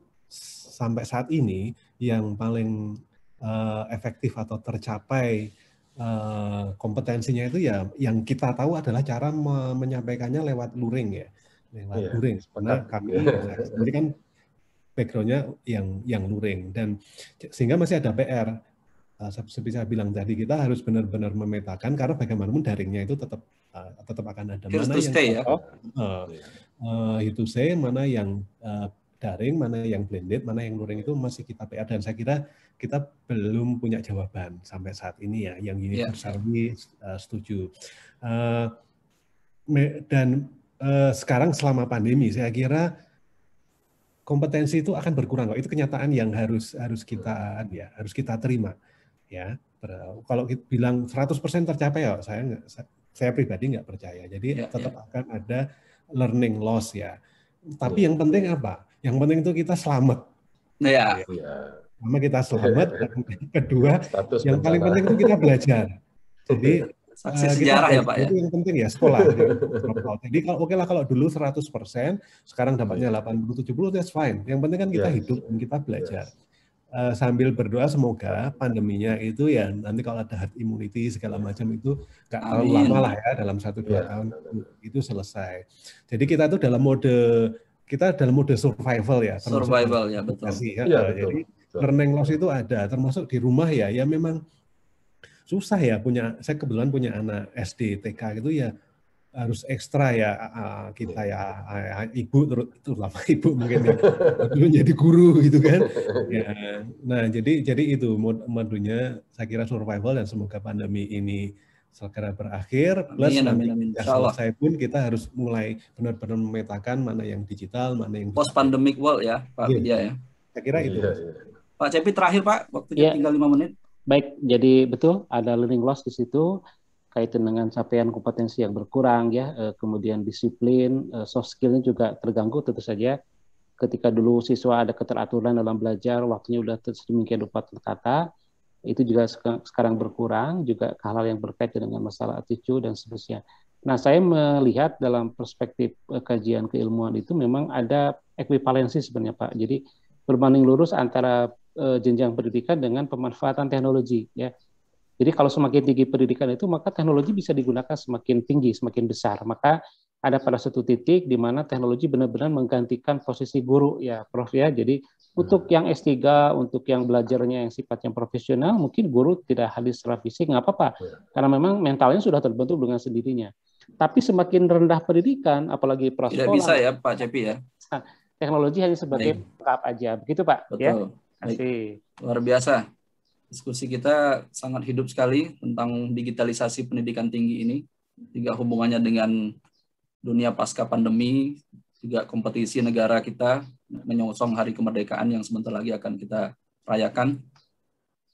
sampai saat ini yang paling uh, efektif atau tercapai uh, kompetensinya itu ya yang kita tahu adalah cara me menyampaikannya lewat luring ya yang yeah. luring. Karena kami sendiri kan backgroundnya yang yang luring dan sehingga masih ada PR. Uh, ah, seperti saya bilang tadi kita harus benar-benar memetakan karena bagaimanapun daringnya itu tetap uh, ah, tetap akan ada Here's mana yang stay, ya? uh, uh, itu saya mana yang uh, daring, mana yang blended, mana yang luring itu masih kita PR dan saya kira kita belum punya jawaban sampai saat ini ya yang iya. universal yeah. ini uh, setuju. Uh, dan Eh, sekarang selama pandemi saya kira kompetensi itu akan berkurang kok. Itu kenyataan yang harus harus kita ya, harus kita terima. Ya, kalau kita bilang 100% tercapai ya saya saya pribadi nggak percaya. Jadi ya, ya. tetap ya. akan ada learning loss ya. Tapi yang penting apa? Yang penting itu kita selamat. Nah, ya. ya. sama kita selamat, *laughs* kedua Status yang paling penting itu kita belajar. Jadi Saksi uh, sejarah kita, ya Pak itu ya. yang penting ya sekolah. *laughs* Jadi oke okay lah kalau dulu 100%, sekarang dapatnya 80 iya. 70 that's fine. Yang penting kan kita yes. Iya. hidup dan kita belajar. Yes. Iya. Uh, sambil berdoa semoga pandeminya itu ya nanti kalau ada herd immunity segala macam itu nggak terlalu lama lah ya dalam satu dua yeah. tahun itu selesai. Jadi kita tuh dalam mode kita dalam mode survival ya. Survival ya betul. Ya, ya, betul. Jadi betul. learning loss itu ada termasuk di rumah ya ya memang susah ya punya saya kebetulan punya anak SD TK gitu ya harus ekstra ya kita ya ibu terus terutama *laughs* ibu mungkin ya jadi guru gitu kan ya nah jadi jadi itu madunya saya kira survival dan semoga pandemi ini segera berakhir plus amin, amin, amin, amin. selesai pun kita harus mulai benar-benar memetakan mana yang digital mana yang post pandemic world ya Pak yeah. ya saya kira itu yeah, yeah. Pak Cepi terakhir Pak waktunya yeah. tinggal lima menit Baik, jadi betul ada learning loss di situ kaitan dengan capaian kompetensi yang berkurang ya, eh, kemudian disiplin, eh, soft skillnya juga terganggu tentu saja. Ketika dulu siswa ada keteraturan dalam belajar, waktunya sudah sedemikian rupa terkata, itu juga sekarang berkurang, juga hal-hal yang berkaitan dengan masalah attitude dan seterusnya. Nah, saya melihat dalam perspektif eh, kajian keilmuan itu memang ada ekuivalensi sebenarnya Pak. Jadi berbanding lurus antara uh, jenjang pendidikan dengan pemanfaatan teknologi ya. Jadi kalau semakin tinggi pendidikan itu maka teknologi bisa digunakan semakin tinggi, semakin besar. Maka ada pada satu titik di mana teknologi benar-benar menggantikan posisi guru ya, Prof ya. Jadi untuk yang S3, untuk yang belajarnya yang sifatnya profesional, mungkin guru tidak hadir secara fisik, nggak apa-apa. Iya. Karena memang mentalnya sudah terbentuk dengan sendirinya. Tapi semakin rendah pendidikan, apalagi prasekolah. Tidak bisa ya Pak Cepi ya. Nah, teknologi hanya sebagai backup aja. Begitu Pak. Ya. Betul. Ya. Nanti. Luar biasa. Diskusi kita sangat hidup sekali tentang digitalisasi pendidikan tinggi ini, juga hubungannya dengan dunia pasca pandemi, juga kompetisi negara kita menyongsong hari kemerdekaan yang sebentar lagi akan kita rayakan.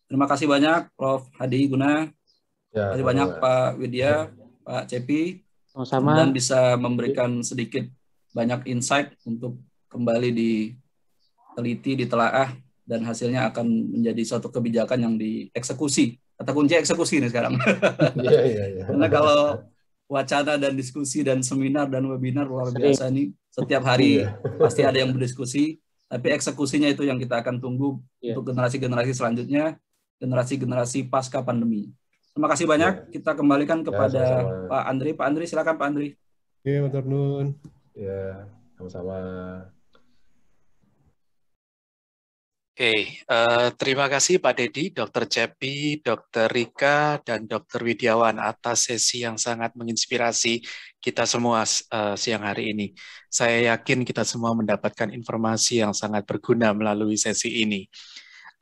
Terima kasih banyak Prof. Hadi Guna. Ya, Terima kasih banyak ya. Pak Widya, ya. Pak Cepi. Sama. Dan bisa memberikan sedikit banyak insight untuk kembali diteliti, ditelaah dan hasilnya akan menjadi suatu kebijakan yang dieksekusi kata kunci eksekusi ini sekarang *laughs* yeah, yeah, yeah. karena kalau wacana dan diskusi dan seminar dan webinar luar biasa ini setiap hari yeah. *laughs* pasti ada yang berdiskusi tapi eksekusinya itu yang kita akan tunggu yeah. untuk generasi-generasi selanjutnya generasi-generasi pasca pandemi terima kasih banyak yeah. kita kembalikan kepada yeah, Pak Andri Pak Andri silakan Pak Andri Iya, yeah, Ya, yeah, sama-sama. Oke, uh, terima kasih Pak Dedi, Dr. Cepi, Dr. Rika, dan Dr. Widiawan atas sesi yang sangat menginspirasi kita semua uh, siang hari ini. Saya yakin kita semua mendapatkan informasi yang sangat berguna melalui sesi ini.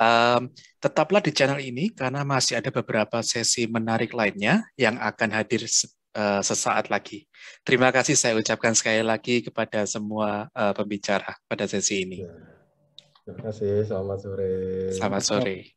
Um, tetaplah di channel ini karena masih ada beberapa sesi menarik lainnya yang akan hadir uh, sesaat lagi. Terima kasih saya ucapkan sekali lagi kepada semua uh, pembicara pada sesi ini. Ya. Terima kasih, selamat sore. Selamat sore.